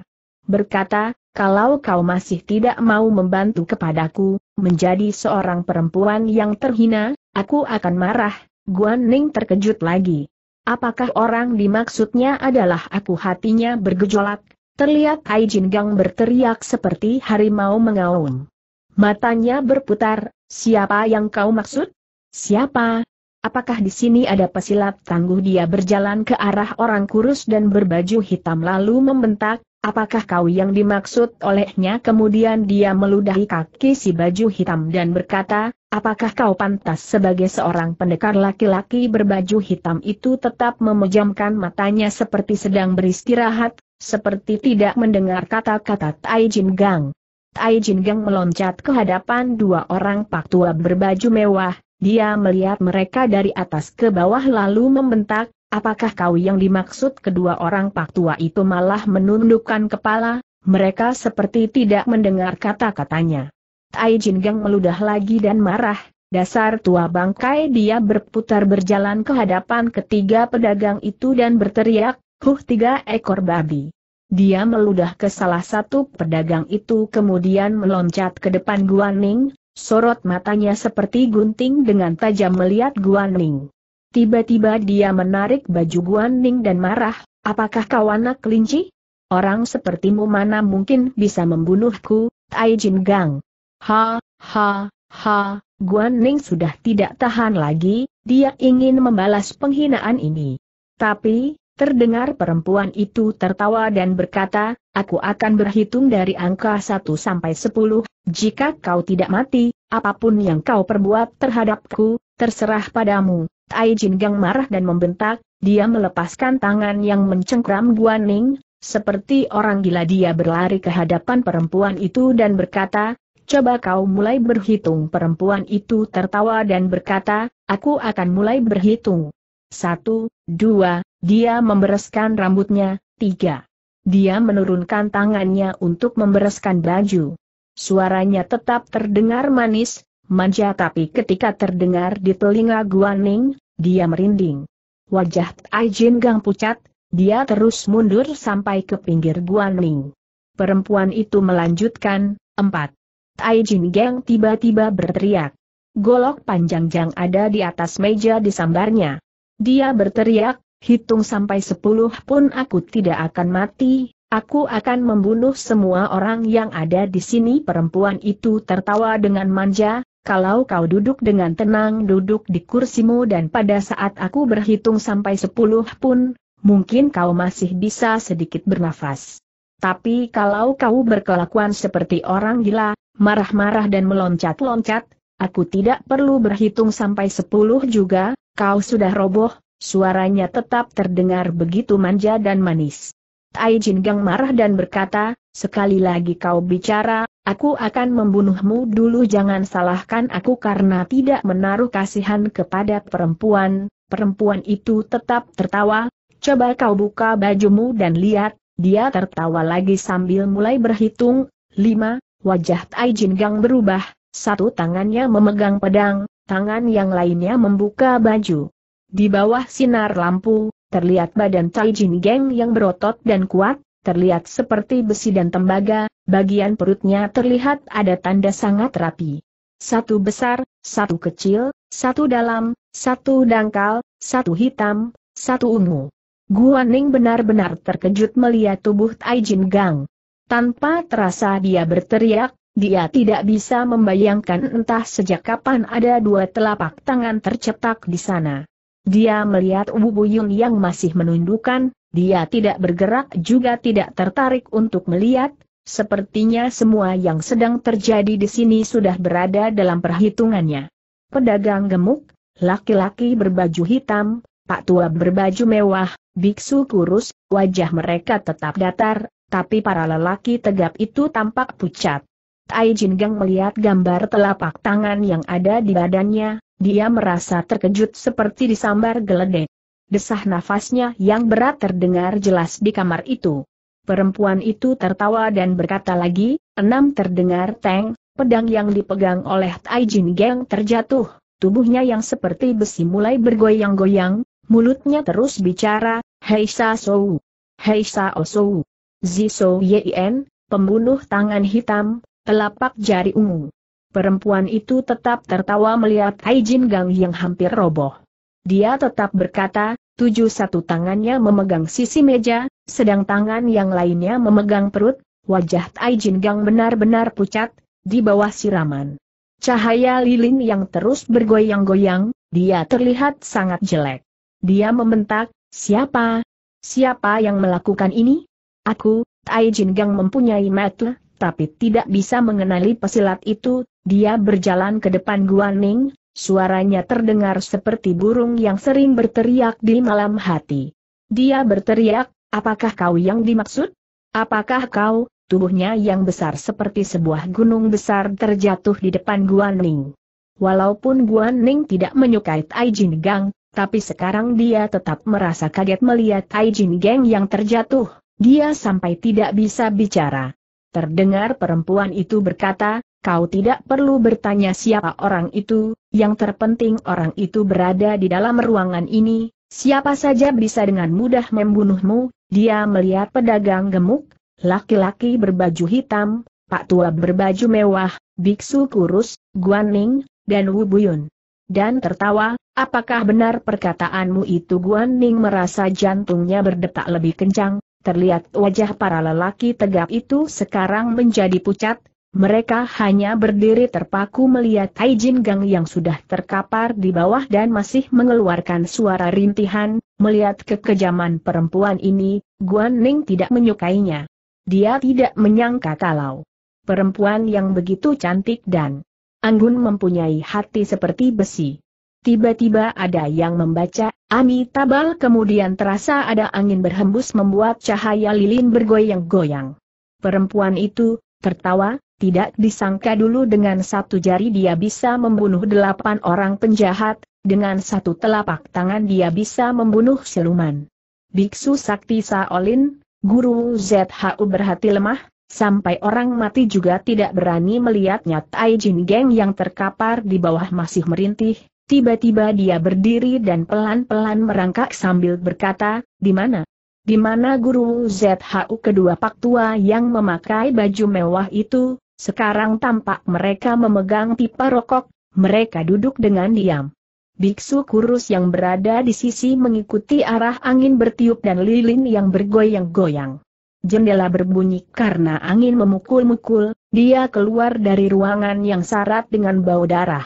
berkata, kalau kau masih tidak mau membantu kepadaku, menjadi seorang perempuan yang terhina, aku akan marah, Guan Ning terkejut lagi. Apakah orang dimaksudnya adalah aku hatinya bergejolak? Terlihat Ai Jin Gang berteriak seperti harimau mengaum. Matanya berputar, siapa yang kau maksud? Siapa? Apakah di sini ada pesilat tangguh dia berjalan ke arah orang kurus dan berbaju hitam lalu membentak, Apakah kau yang dimaksud olehnya? Kemudian dia meludahi kaki si baju hitam dan berkata, apakah kau pantas sebagai seorang pendekar laki-laki berbaju hitam itu tetap memejamkan matanya seperti sedang beristirahat, seperti tidak mendengar kata-kata Tai Jin Gang. Tai Jin Gang meloncat ke hadapan dua orang pak tua berbaju mewah, dia melihat mereka dari atas ke bawah lalu membentak, Apakah kau yang dimaksud kedua orang pak tua itu malah menundukkan kepala, mereka seperti tidak mendengar kata-katanya. Tai Jin Gang meludah lagi dan marah, dasar tua bangkai dia berputar berjalan ke hadapan ketiga pedagang itu dan berteriak, huh tiga ekor babi. Dia meludah ke salah satu pedagang itu kemudian meloncat ke depan Guan Ning, sorot matanya seperti gunting dengan tajam melihat Guan Ning. Tiba-tiba dia menarik baju Ning dan marah, apakah kau anak kelinci? Orang sepertimu mana mungkin bisa membunuhku, Tai Jin Gang. Ha, ha, ha, Guan Ning sudah tidak tahan lagi, dia ingin membalas penghinaan ini. Tapi, terdengar perempuan itu tertawa dan berkata, aku akan berhitung dari angka 1 sampai 10, jika kau tidak mati, apapun yang kau perbuat terhadapku, terserah padamu. Tai Jin Gang marah dan membentak, dia melepaskan tangan yang mencengkram Guan Ning, seperti orang gila dia berlari ke hadapan perempuan itu dan berkata, Coba kau mulai berhitung perempuan itu tertawa dan berkata, aku akan mulai berhitung. Satu, dua, dia membereskan rambutnya, tiga. Dia menurunkan tangannya untuk membereskan baju. Suaranya tetap terdengar manis, manja tapi ketika terdengar di telinga Guaning, dia merinding. Wajah Tai Jin Gang pucat, dia terus mundur sampai ke pinggir Guaning. Perempuan itu melanjutkan, empat. Tai Jin Gang tiba-tiba berteriak. Golok panjang yang ada di atas meja di sambarnya. Dia berteriak, hitung sampai sepuluh pun aku tidak akan mati, Aku akan membunuh semua orang yang ada di sini perempuan itu tertawa dengan manja, kalau kau duduk dengan tenang duduk di kursimu dan pada saat aku berhitung sampai sepuluh pun, mungkin kau masih bisa sedikit bernafas. Tapi kalau kau berkelakuan seperti orang gila, marah-marah dan meloncat-loncat, aku tidak perlu berhitung sampai sepuluh juga, kau sudah roboh, suaranya tetap terdengar begitu manja dan manis. Tai Jin Gang marah dan berkata, Sekali lagi kau bicara, aku akan membunuhmu dulu jangan salahkan aku karena tidak menaruh kasihan kepada perempuan, perempuan itu tetap tertawa, coba kau buka bajumu dan lihat, dia tertawa lagi sambil mulai berhitung, lima, wajah Tai Jin Gang berubah, satu tangannya memegang pedang, tangan yang lainnya membuka baju. Di bawah sinar lampu, terlihat badan Tai Jin Gang yang berotot dan kuat, terlihat seperti besi dan tembaga, bagian perutnya terlihat ada tanda sangat rapi. Satu besar, satu kecil, satu dalam, satu dangkal, satu hitam, satu ungu. Guaning benar-benar terkejut melihat tubuh Jin Gang. Tanpa terasa dia berteriak, dia tidak bisa membayangkan entah sejak kapan ada dua telapak tangan tercetak di sana. Dia melihat Wu Buyun yang masih menundukkan, dia tidak bergerak juga tidak tertarik untuk melihat, sepertinya semua yang sedang terjadi di sini sudah berada dalam perhitungannya. Pedagang gemuk, laki-laki berbaju hitam, pak tua berbaju mewah, biksu kurus, wajah mereka tetap datar, tapi para lelaki tegap itu tampak pucat. Tai Jin Gang melihat gambar telapak tangan yang ada di badannya, dia merasa terkejut seperti disambar geledek. Desah nafasnya yang berat terdengar jelas di kamar itu. Perempuan itu tertawa dan berkata lagi, enam terdengar teng, pedang yang dipegang oleh Tai Jin Geng terjatuh, tubuhnya yang seperti besi mulai bergoyang-goyang, mulutnya terus bicara, Hei Sa Sou, Hei Sa O Sou, Zi Sou En, pembunuh tangan hitam, telapak jari ungu. Perempuan itu tetap tertawa melihat Tai Jin Gang yang hampir roboh. Dia tetap berkata, tujuh satu tangannya memegang sisi meja, sedang tangan yang lainnya memegang perut, wajah Tai Jin Gang benar-benar pucat, di bawah siraman. Cahaya lilin yang terus bergoyang-goyang, dia terlihat sangat jelek. Dia membentak, siapa? Siapa yang melakukan ini? Aku, Tai Jin Gang mempunyai mata, tapi tidak bisa mengenali pesilat itu, dia berjalan ke depan Guan Ning, Suaranya terdengar seperti burung yang sering berteriak di malam hati. Dia berteriak, apakah kau yang dimaksud? Apakah kau, tubuhnya yang besar seperti sebuah gunung besar terjatuh di depan Guan Ning. Walaupun Guan Ning tidak menyukai Tai Jin Gang, tapi sekarang dia tetap merasa kaget melihat Tai Jin Gang yang terjatuh, dia sampai tidak bisa bicara. Terdengar perempuan itu berkata, Kau tidak perlu bertanya siapa orang itu, yang terpenting orang itu berada di dalam ruangan ini, siapa saja bisa dengan mudah membunuhmu, dia melihat pedagang gemuk, laki-laki berbaju hitam, pak tua berbaju mewah, biksu kurus, Guaning, dan Wu Buyun. Dan tertawa, apakah benar perkataanmu itu Guaning merasa jantungnya berdetak lebih kencang, terlihat wajah para lelaki tegap itu sekarang menjadi pucat, mereka hanya berdiri terpaku melihat Tai Jin Gang yang sudah terkapar di bawah dan masih mengeluarkan suara rintihan, melihat kekejaman perempuan ini, Guan Ning tidak menyukainya. Dia tidak menyangka kalau perempuan yang begitu cantik dan anggun mempunyai hati seperti besi. Tiba-tiba ada yang membaca, Ami tabal kemudian terasa ada angin berhembus membuat cahaya lilin bergoyang-goyang. Perempuan itu, tertawa, tidak disangka dulu dengan satu jari dia bisa membunuh delapan orang penjahat, dengan satu telapak tangan dia bisa membunuh siluman. Biksu Sakti Saolin, Guru ZHU berhati lemah, sampai orang mati juga tidak berani melihatnya Tai Jin Geng yang terkapar di bawah masih merintih, tiba-tiba dia berdiri dan pelan-pelan merangkak sambil berkata, di mana? Di mana Guru ZHU kedua pak tua yang memakai baju mewah itu, sekarang tampak mereka memegang pipa rokok, mereka duduk dengan diam. Biksu kurus yang berada di sisi mengikuti arah angin bertiup dan lilin yang bergoyang-goyang. Jendela berbunyi karena angin memukul-mukul, dia keluar dari ruangan yang sarat dengan bau darah.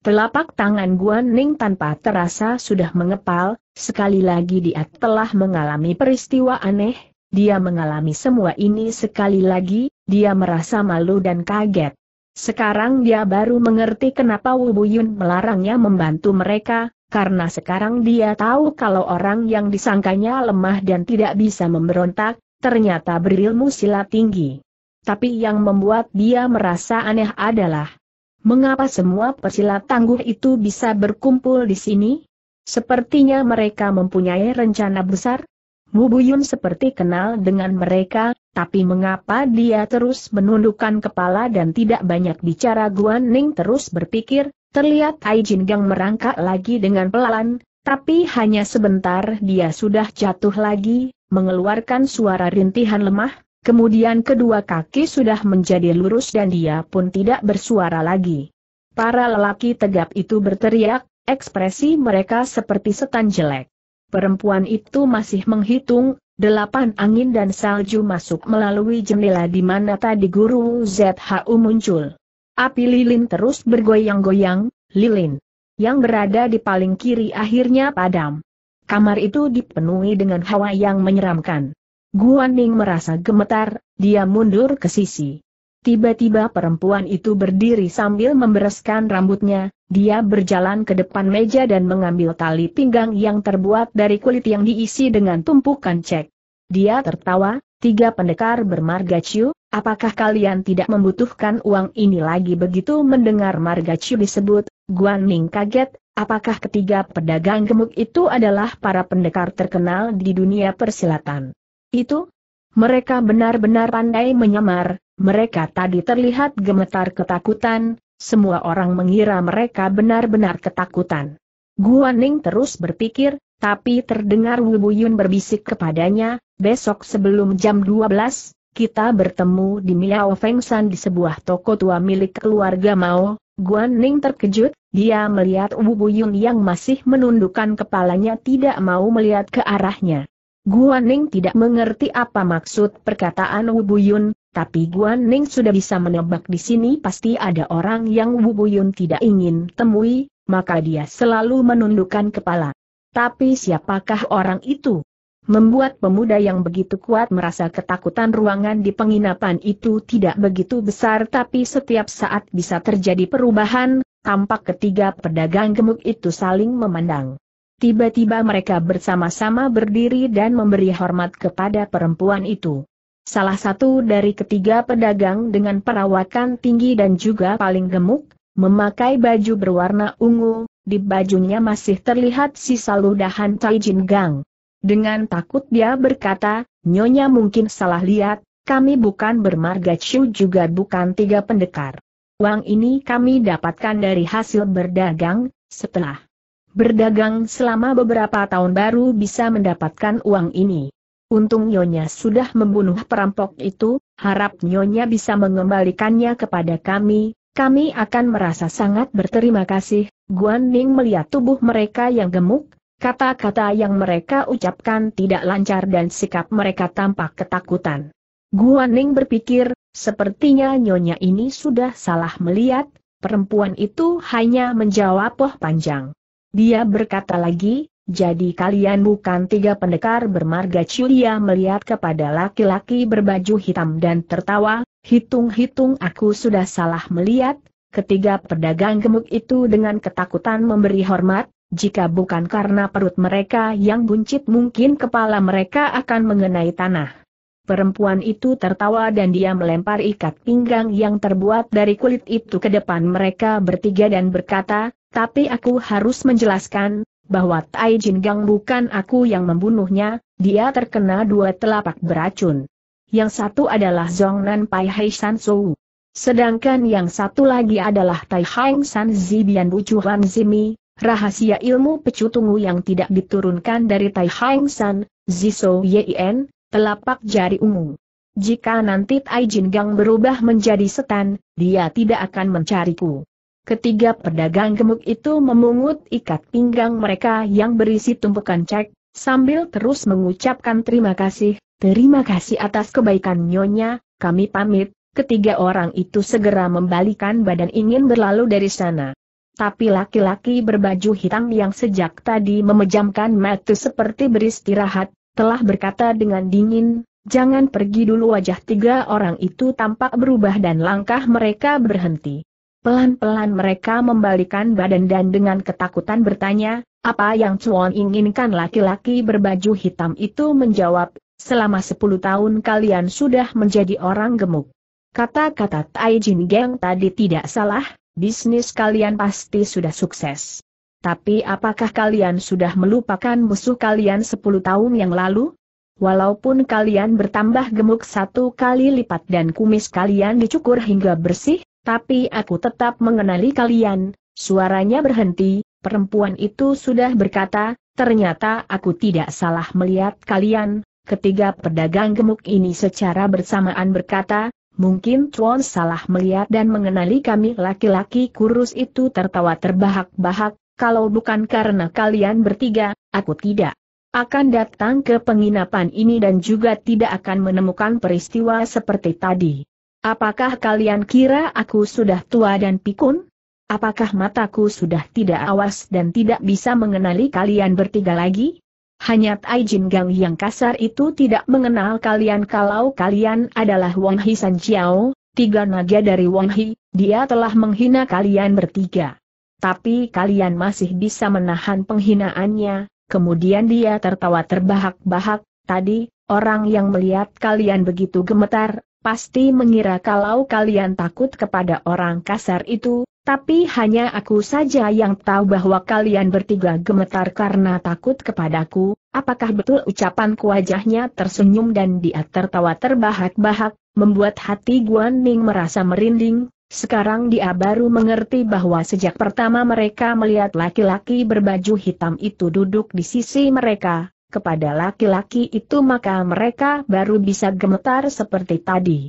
Telapak tangan Guan Ning tanpa terasa sudah mengepal, sekali lagi dia telah mengalami peristiwa aneh, dia mengalami semua ini sekali lagi, dia merasa malu dan kaget. Sekarang dia baru mengerti kenapa Wu melarangnya membantu mereka, karena sekarang dia tahu kalau orang yang disangkanya lemah dan tidak bisa memberontak, ternyata berilmu silat tinggi. Tapi yang membuat dia merasa aneh adalah, mengapa semua pesilat tangguh itu bisa berkumpul di sini? Sepertinya mereka mempunyai rencana besar, Wu Buyun seperti kenal dengan mereka, tapi mengapa dia terus menundukkan kepala dan tidak banyak bicara Guan Ning terus berpikir, terlihat Ai Jin Gang merangkak lagi dengan pelan, tapi hanya sebentar dia sudah jatuh lagi, mengeluarkan suara rintihan lemah, kemudian kedua kaki sudah menjadi lurus dan dia pun tidak bersuara lagi. Para lelaki tegap itu berteriak, ekspresi mereka seperti setan jelek perempuan itu masih menghitung, delapan angin dan salju masuk melalui jendela di mana tadi guru ZHU muncul. Api lilin terus bergoyang-goyang, lilin yang berada di paling kiri akhirnya padam. Kamar itu dipenuhi dengan hawa yang menyeramkan. Guan Ning merasa gemetar, dia mundur ke sisi. Tiba-tiba perempuan itu berdiri sambil membereskan rambutnya, dia berjalan ke depan meja dan mengambil tali pinggang yang terbuat dari kulit yang diisi dengan tumpukan cek. Dia tertawa, tiga pendekar bermarga Chiu, apakah kalian tidak membutuhkan uang ini lagi begitu mendengar marga Chiu disebut, Guan Ning kaget, apakah ketiga pedagang gemuk itu adalah para pendekar terkenal di dunia persilatan. Itu? Mereka benar-benar pandai menyamar, mereka tadi terlihat gemetar ketakutan, semua orang mengira mereka benar-benar ketakutan. Guan Ning terus berpikir, tapi terdengar Wu Buyun berbisik kepadanya, besok sebelum jam 12, kita bertemu di Miao San di sebuah toko tua milik keluarga Mao. Ning terkejut, dia melihat Wu Buyun yang masih menundukkan kepalanya tidak mau melihat ke arahnya. Guan Ning tidak mengerti apa maksud perkataan Wu Buyun. Tapi Guan Ning sudah bisa menebak di sini pasti ada orang yang Wu Buyun tidak ingin temui, maka dia selalu menundukkan kepala. Tapi siapakah orang itu? Membuat pemuda yang begitu kuat merasa ketakutan ruangan di penginapan itu tidak begitu besar tapi setiap saat bisa terjadi perubahan, tampak ketiga pedagang gemuk itu saling memandang. Tiba-tiba mereka bersama-sama berdiri dan memberi hormat kepada perempuan itu salah satu dari ketiga pedagang dengan perawakan tinggi dan juga paling gemuk, memakai baju berwarna ungu, di bajunya masih terlihat sisa ludahan Tai Jin Gang. Dengan takut dia berkata, Nyonya mungkin salah lihat, kami bukan bermarga Chu juga bukan tiga pendekar. Uang ini kami dapatkan dari hasil berdagang, setelah berdagang selama beberapa tahun baru bisa mendapatkan uang ini. Untung Nyonya sudah membunuh perampok itu, harap Nyonya bisa mengembalikannya kepada kami, kami akan merasa sangat berterima kasih. Guan Ning melihat tubuh mereka yang gemuk, kata-kata yang mereka ucapkan tidak lancar dan sikap mereka tampak ketakutan. Guan Ning berpikir, sepertinya Nyonya ini sudah salah melihat, perempuan itu hanya menjawab poh panjang. Dia berkata lagi, jadi kalian bukan tiga pendekar bermarga Curia melihat kepada laki-laki berbaju hitam dan tertawa, hitung-hitung aku sudah salah melihat, ketiga pedagang gemuk itu dengan ketakutan memberi hormat, jika bukan karena perut mereka yang buncit mungkin kepala mereka akan mengenai tanah. Perempuan itu tertawa dan dia melempar ikat pinggang yang terbuat dari kulit itu ke depan mereka bertiga dan berkata, tapi aku harus menjelaskan, bahwa Tai Jin Gang bukan aku yang membunuhnya, dia terkena dua telapak beracun. Yang satu adalah Zong Nan Pai Hai San Sou. Sedangkan yang satu lagi adalah Tai Hang San Zibian Han Zimi, rahasia ilmu pecutungu yang tidak diturunkan dari Tai Hang San, Ziso Yin, telapak jari ungu. Jika nanti Tai Jin Gang berubah menjadi setan, dia tidak akan mencariku. Ketiga pedagang gemuk itu memungut ikat pinggang mereka yang berisi tumpukan cek, sambil terus mengucapkan terima kasih, terima kasih atas kebaikan nyonya, kami pamit. Ketiga orang itu segera membalikan badan ingin berlalu dari sana. Tapi laki-laki berbaju hitam yang sejak tadi memejamkan mata seperti beristirahat, telah berkata dengan dingin, jangan pergi dulu wajah tiga orang itu tampak berubah dan langkah mereka berhenti. Pelan-pelan mereka membalikan badan dan dengan ketakutan bertanya, apa yang Chuan inginkan laki-laki berbaju hitam itu menjawab, selama 10 tahun kalian sudah menjadi orang gemuk. Kata-kata Tai Jin Geng tadi tidak salah, bisnis kalian pasti sudah sukses. Tapi apakah kalian sudah melupakan musuh kalian 10 tahun yang lalu? Walaupun kalian bertambah gemuk satu kali lipat dan kumis kalian dicukur hingga bersih, tapi aku tetap mengenali kalian, suaranya berhenti, perempuan itu sudah berkata, ternyata aku tidak salah melihat kalian, ketiga pedagang gemuk ini secara bersamaan berkata, Mungkin Tuan salah melihat dan mengenali kami laki-laki kurus itu tertawa terbahak-bahak, kalau bukan karena kalian bertiga, aku tidak akan datang ke penginapan ini dan juga tidak akan menemukan peristiwa seperti tadi. Apakah kalian kira aku sudah tua dan pikun? Apakah mataku sudah tidak awas dan tidak bisa mengenali kalian bertiga lagi? Hanya Tai Jin Gang yang kasar itu tidak mengenal kalian kalau kalian adalah Wang Hi San Chiao, tiga naga dari Wang Hi, dia telah menghina kalian bertiga. Tapi kalian masih bisa menahan penghinaannya, kemudian dia tertawa terbahak-bahak, tadi, orang yang melihat kalian begitu gemetar, pasti mengira kalau kalian takut kepada orang kasar itu, tapi hanya aku saja yang tahu bahwa kalian bertiga gemetar karena takut kepadaku, apakah betul ucapanku wajahnya tersenyum dan dia tertawa terbahak-bahak, membuat hati Guan Ning merasa merinding, sekarang dia baru mengerti bahwa sejak pertama mereka melihat laki-laki berbaju hitam itu duduk di sisi mereka, kepada laki-laki itu maka mereka baru bisa gemetar seperti tadi.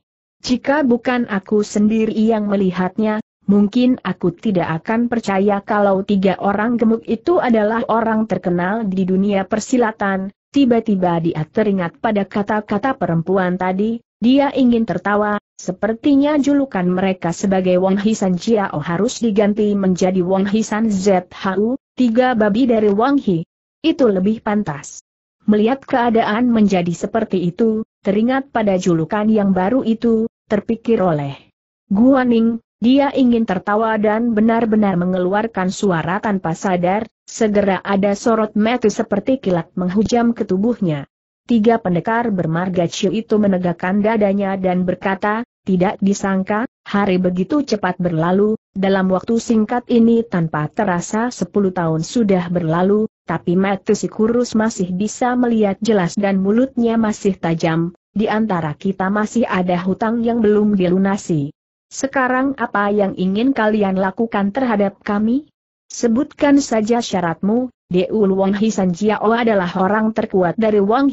Jika bukan aku sendiri yang melihatnya, mungkin aku tidak akan percaya kalau tiga orang gemuk itu adalah orang terkenal di dunia persilatan. Tiba-tiba dia teringat pada kata-kata perempuan tadi, dia ingin tertawa, sepertinya julukan mereka sebagai Wong Hisan Jiao harus diganti menjadi Wong Hisan ZHU, tiga babi dari Wang Hi. Itu lebih pantas. Melihat keadaan menjadi seperti itu, teringat pada julukan yang baru itu, terpikir oleh Guaning, dia ingin tertawa dan benar-benar mengeluarkan suara tanpa sadar, segera ada sorot mata seperti kilat menghujam ke tubuhnya. Tiga pendekar bermarga Chiu itu menegakkan dadanya dan berkata, tidak disangka, hari begitu cepat berlalu, dalam waktu singkat ini tanpa terasa sepuluh tahun sudah berlalu, tapi mata si kurus masih bisa melihat jelas dan mulutnya masih tajam, di antara kita masih ada hutang yang belum dilunasi. Sekarang apa yang ingin kalian lakukan terhadap kami? Sebutkan saja syaratmu, Deul Wang Hi San Jiao adalah orang terkuat dari Wang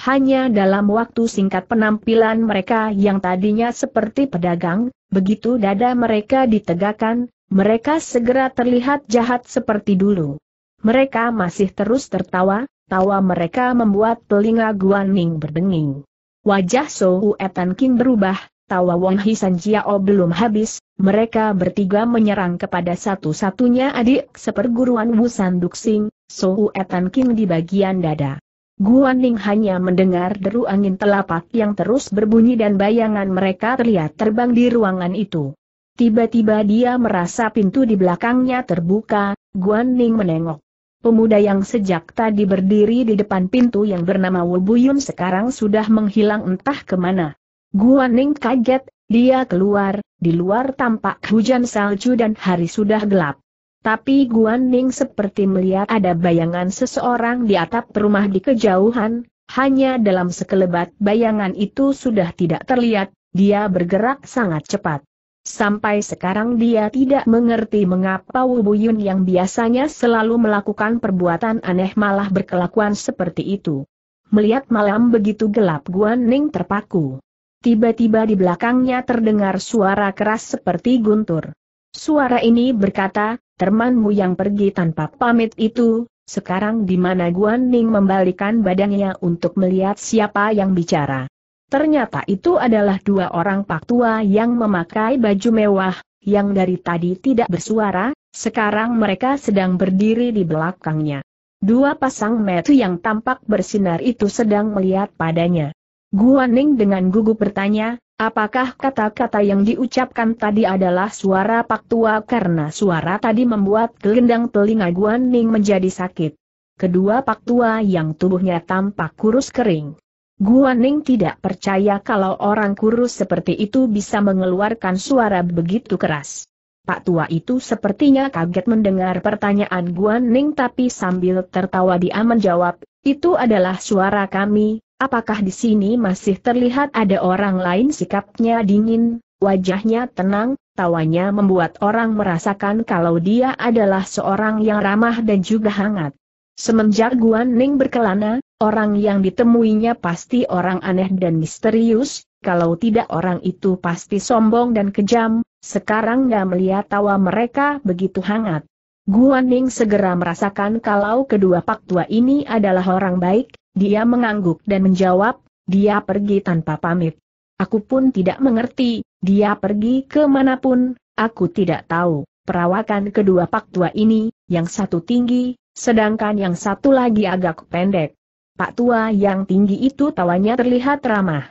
hanya dalam waktu singkat penampilan mereka yang tadinya seperti pedagang, begitu dada mereka ditegakkan, mereka segera terlihat jahat seperti dulu. Mereka masih terus tertawa, tawa mereka membuat telinga Guan Ning berdenging. Wajah Hu Etan King berubah, tawa Wong Hisan Jiao belum habis, mereka bertiga menyerang kepada satu-satunya adik seperguruan Wu Wusan Duxing, Hu Etan King di bagian dada. Guan Ning hanya mendengar deru angin telapak yang terus berbunyi dan bayangan mereka terlihat terbang di ruangan itu. Tiba-tiba dia merasa pintu di belakangnya terbuka, Guan Ning menengok. Pemuda yang sejak tadi berdiri di depan pintu yang bernama Wubuyun sekarang sudah menghilang entah kemana. Guan Ning kaget, dia keluar, di luar tampak hujan salju dan hari sudah gelap. Tapi Guan Ning seperti melihat ada bayangan seseorang di atap rumah di kejauhan, hanya dalam sekelebat bayangan itu sudah tidak terlihat, dia bergerak sangat cepat. Sampai sekarang dia tidak mengerti mengapa Wu Buyun yang biasanya selalu melakukan perbuatan aneh malah berkelakuan seperti itu. Melihat malam begitu gelap Guan Ning terpaku. Tiba-tiba di belakangnya terdengar suara keras seperti guntur. Suara ini berkata, termanmu yang pergi tanpa pamit itu, sekarang di mana Guan Ning membalikan badannya untuk melihat siapa yang bicara. Ternyata itu adalah dua orang pak tua yang memakai baju mewah, yang dari tadi tidak bersuara, sekarang mereka sedang berdiri di belakangnya. Dua pasang metu yang tampak bersinar itu sedang melihat padanya. Ning dengan gugup bertanya, apakah kata-kata yang diucapkan tadi adalah suara pak tua karena suara tadi membuat gelendang telinga Ning menjadi sakit. Kedua pak tua yang tubuhnya tampak kurus kering Ning tidak percaya kalau orang kurus seperti itu bisa mengeluarkan suara begitu keras. Pak tua itu sepertinya kaget mendengar pertanyaan Ning, tapi sambil tertawa dia menjawab, itu adalah suara kami, apakah di sini masih terlihat ada orang lain sikapnya dingin, wajahnya tenang, tawanya membuat orang merasakan kalau dia adalah seorang yang ramah dan juga hangat. Semenjak Guan Ning berkelana, orang yang ditemuinya pasti orang aneh dan misterius, kalau tidak orang itu pasti sombong dan kejam, sekarang gak melihat tawa mereka begitu hangat. Guan Ning segera merasakan kalau kedua pak tua ini adalah orang baik, dia mengangguk dan menjawab, dia pergi tanpa pamit. Aku pun tidak mengerti, dia pergi kemanapun, aku tidak tahu. Perawakan kedua pak tua ini, yang satu tinggi, Sedangkan yang satu lagi agak pendek. Pak tua yang tinggi itu tawanya terlihat ramah.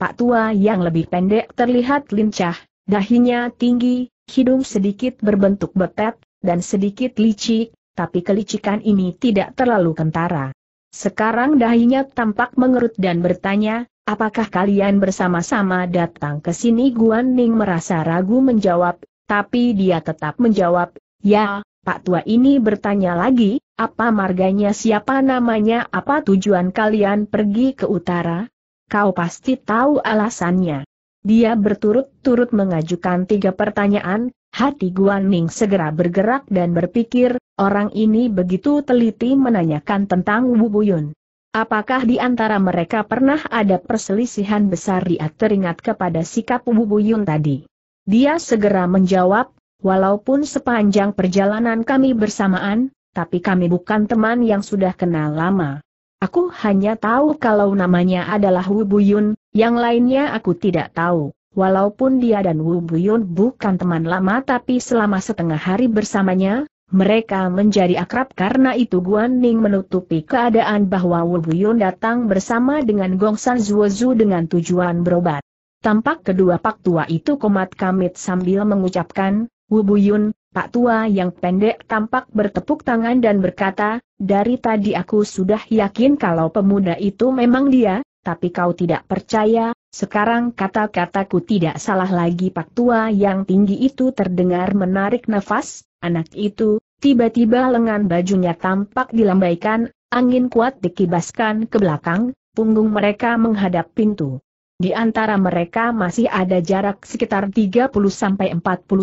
Pak tua yang lebih pendek terlihat lincah, dahinya tinggi, hidung sedikit berbentuk betet, dan sedikit licik, tapi kelicikan ini tidak terlalu kentara. Sekarang dahinya tampak mengerut dan bertanya, apakah kalian bersama-sama datang ke sini Guan Ning merasa ragu menjawab, tapi dia tetap menjawab, ya, Pak Tua ini bertanya lagi, apa marganya siapa namanya apa tujuan kalian pergi ke utara? Kau pasti tahu alasannya. Dia berturut-turut mengajukan tiga pertanyaan, hati Guan Ning segera bergerak dan berpikir, orang ini begitu teliti menanyakan tentang Wu Buyun. Apakah di antara mereka pernah ada perselisihan besar dia teringat kepada sikap Wu Buyun tadi? Dia segera menjawab, Walaupun sepanjang perjalanan kami bersamaan, tapi kami bukan teman yang sudah kenal lama. Aku hanya tahu kalau namanya adalah Wu Buyun, yang lainnya aku tidak tahu. Walaupun dia dan Wu Buyun bukan teman lama tapi selama setengah hari bersamanya, mereka menjadi akrab karena itu Guan Ning menutupi keadaan bahwa Wu Buyun datang bersama dengan Gong San Zuozu dengan tujuan berobat. Tampak kedua pak tua itu komat kamit sambil mengucapkan, Wu Buyun, Pak Tua yang pendek tampak bertepuk tangan dan berkata, dari tadi aku sudah yakin kalau pemuda itu memang dia, tapi kau tidak percaya, sekarang kata-kataku tidak salah lagi Pak Tua yang tinggi itu terdengar menarik nafas, anak itu, tiba-tiba lengan bajunya tampak dilambaikan, angin kuat dikibaskan ke belakang, punggung mereka menghadap pintu. Di antara mereka masih ada jarak sekitar 30-40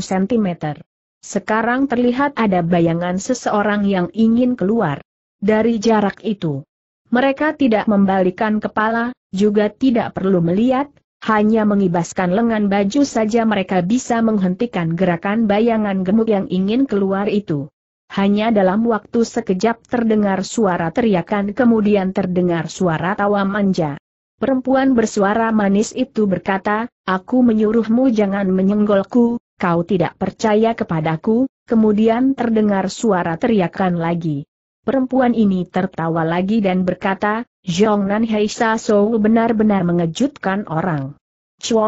cm. Sekarang terlihat ada bayangan seseorang yang ingin keluar. Dari jarak itu, mereka tidak membalikan kepala, juga tidak perlu melihat, hanya mengibaskan lengan baju saja mereka bisa menghentikan gerakan bayangan gemuk yang ingin keluar itu. Hanya dalam waktu sekejap terdengar suara teriakan kemudian terdengar suara tawa manja. Perempuan bersuara manis itu berkata, aku menyuruhmu jangan menyenggolku, kau tidak percaya kepadaku, kemudian terdengar suara teriakan lagi. Perempuan ini tertawa lagi dan berkata, Hei Sa Sou benar-benar mengejutkan orang.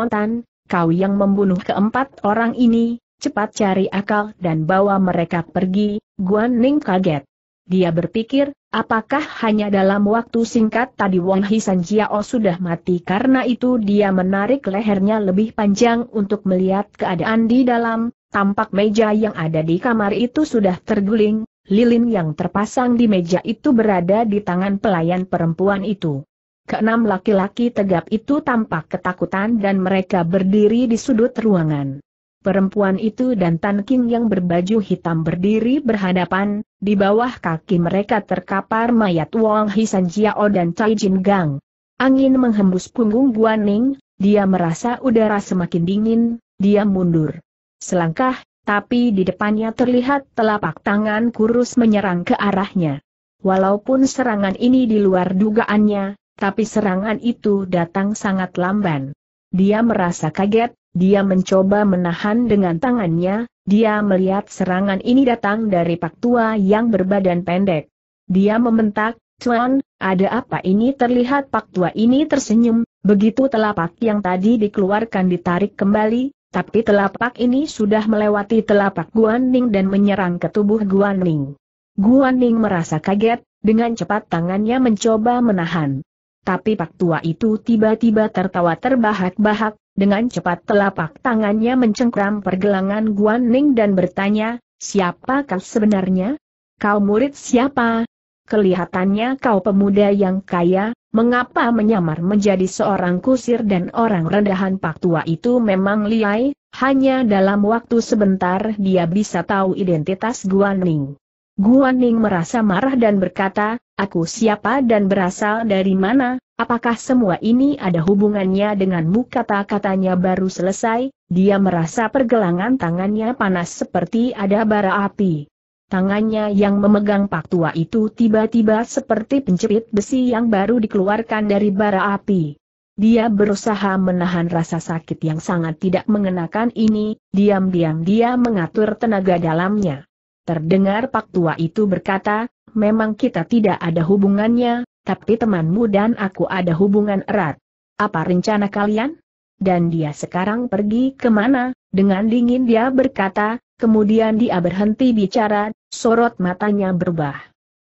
Tan, kau yang membunuh keempat orang ini, cepat cari akal dan bawa mereka pergi, Guan Ning kaget. Dia berpikir, apakah hanya dalam waktu singkat tadi Wong Hisan Jiao sudah mati karena itu dia menarik lehernya lebih panjang untuk melihat keadaan di dalam, tampak meja yang ada di kamar itu sudah terguling, lilin yang terpasang di meja itu berada di tangan pelayan perempuan itu. Keenam laki-laki tegap itu tampak ketakutan dan mereka berdiri di sudut ruangan. Perempuan itu dan Tan King yang berbaju hitam berdiri berhadapan, di bawah kaki mereka terkapar mayat Wong Hisan Jiao dan Cai Jin Gang. Angin menghembus punggung Guan Ning. dia merasa udara semakin dingin, dia mundur. Selangkah, tapi di depannya terlihat telapak tangan kurus menyerang ke arahnya. Walaupun serangan ini di luar dugaannya, tapi serangan itu datang sangat lamban. Dia merasa kaget, dia mencoba menahan dengan tangannya, dia melihat serangan ini datang dari pak tua yang berbadan pendek. Dia mementak, Tuan, ada apa ini terlihat pak tua ini tersenyum, begitu telapak yang tadi dikeluarkan ditarik kembali, tapi telapak ini sudah melewati telapak Guan Ning dan menyerang ke tubuh Guan Ning. Guan Ning merasa kaget, dengan cepat tangannya mencoba menahan. Tapi pak tua itu tiba-tiba tertawa terbahak-bahak, dengan cepat telapak tangannya mencengkram pergelangan Guan Ning dan bertanya, siapa kau sebenarnya? Kau murid siapa? Kelihatannya kau pemuda yang kaya, mengapa menyamar menjadi seorang kusir dan orang rendahan pak tua itu memang liai, hanya dalam waktu sebentar dia bisa tahu identitas Guan Ning. Guan Ning merasa marah dan berkata, Aku siapa dan berasal dari mana, apakah semua ini ada hubungannya denganmu kata-katanya baru selesai, dia merasa pergelangan tangannya panas seperti ada bara api. Tangannya yang memegang pak tua itu tiba-tiba seperti penjepit besi yang baru dikeluarkan dari bara api. Dia berusaha menahan rasa sakit yang sangat tidak mengenakan ini, diam-diam dia mengatur tenaga dalamnya. Terdengar Pak Tua itu berkata, memang kita tidak ada hubungannya, tapi temanmu dan aku ada hubungan erat. Apa rencana kalian? Dan dia sekarang pergi kemana? Dengan dingin dia berkata, kemudian dia berhenti bicara, sorot matanya berubah.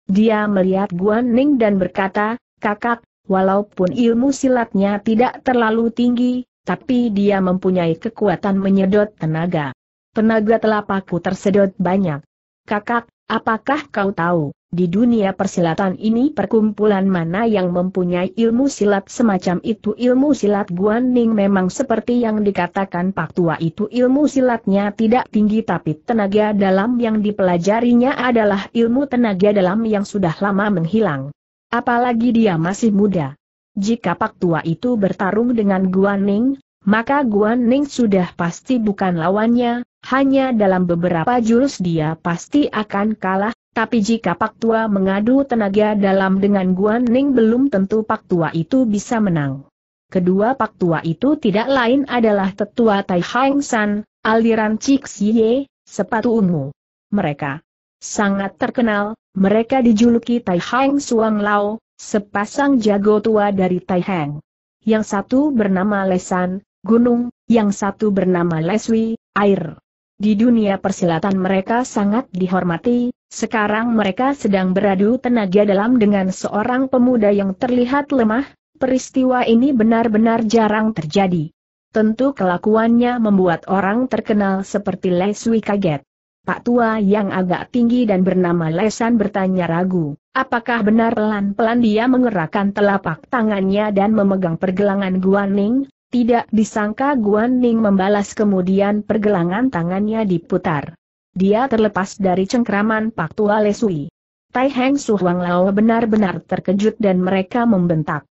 Dia melihat Guan Ning dan berkata, kakak, walaupun ilmu silatnya tidak terlalu tinggi, tapi dia mempunyai kekuatan menyedot tenaga. Tenaga telapakku tersedot banyak. Kakak, apakah kau tahu, di dunia persilatan ini perkumpulan mana yang mempunyai ilmu silat semacam itu ilmu silat Guan Ning memang seperti yang dikatakan Pak Tua itu ilmu silatnya tidak tinggi tapi tenaga dalam yang dipelajarinya adalah ilmu tenaga dalam yang sudah lama menghilang. Apalagi dia masih muda. Jika Pak Tua itu bertarung dengan Guan Ning? maka Guan Ning sudah pasti bukan lawannya, hanya dalam beberapa jurus dia pasti akan kalah, tapi jika Pak Tua mengadu tenaga dalam dengan Guan Ning belum tentu Pak Tua itu bisa menang. Kedua Pak Tua itu tidak lain adalah tetua Tai Hang San, aliran Cik Xie, sepatu ungu. Mereka sangat terkenal, mereka dijuluki Tai Hang Suang Lao, sepasang jago tua dari Tai Hang. Yang satu bernama Lesan, gunung, yang satu bernama Leswi, air. Di dunia persilatan mereka sangat dihormati, sekarang mereka sedang beradu tenaga dalam dengan seorang pemuda yang terlihat lemah, peristiwa ini benar-benar jarang terjadi. Tentu kelakuannya membuat orang terkenal seperti Leswi kaget. Pak Tua yang agak tinggi dan bernama Lesan bertanya ragu, apakah benar pelan-pelan dia mengerahkan telapak tangannya dan memegang pergelangan Guaning, tidak disangka Guan Ning membalas kemudian pergelangan tangannya diputar. Dia terlepas dari cengkraman Pak Tua Lesui. Tai Heng Su Huang Lao benar-benar terkejut dan mereka membentak.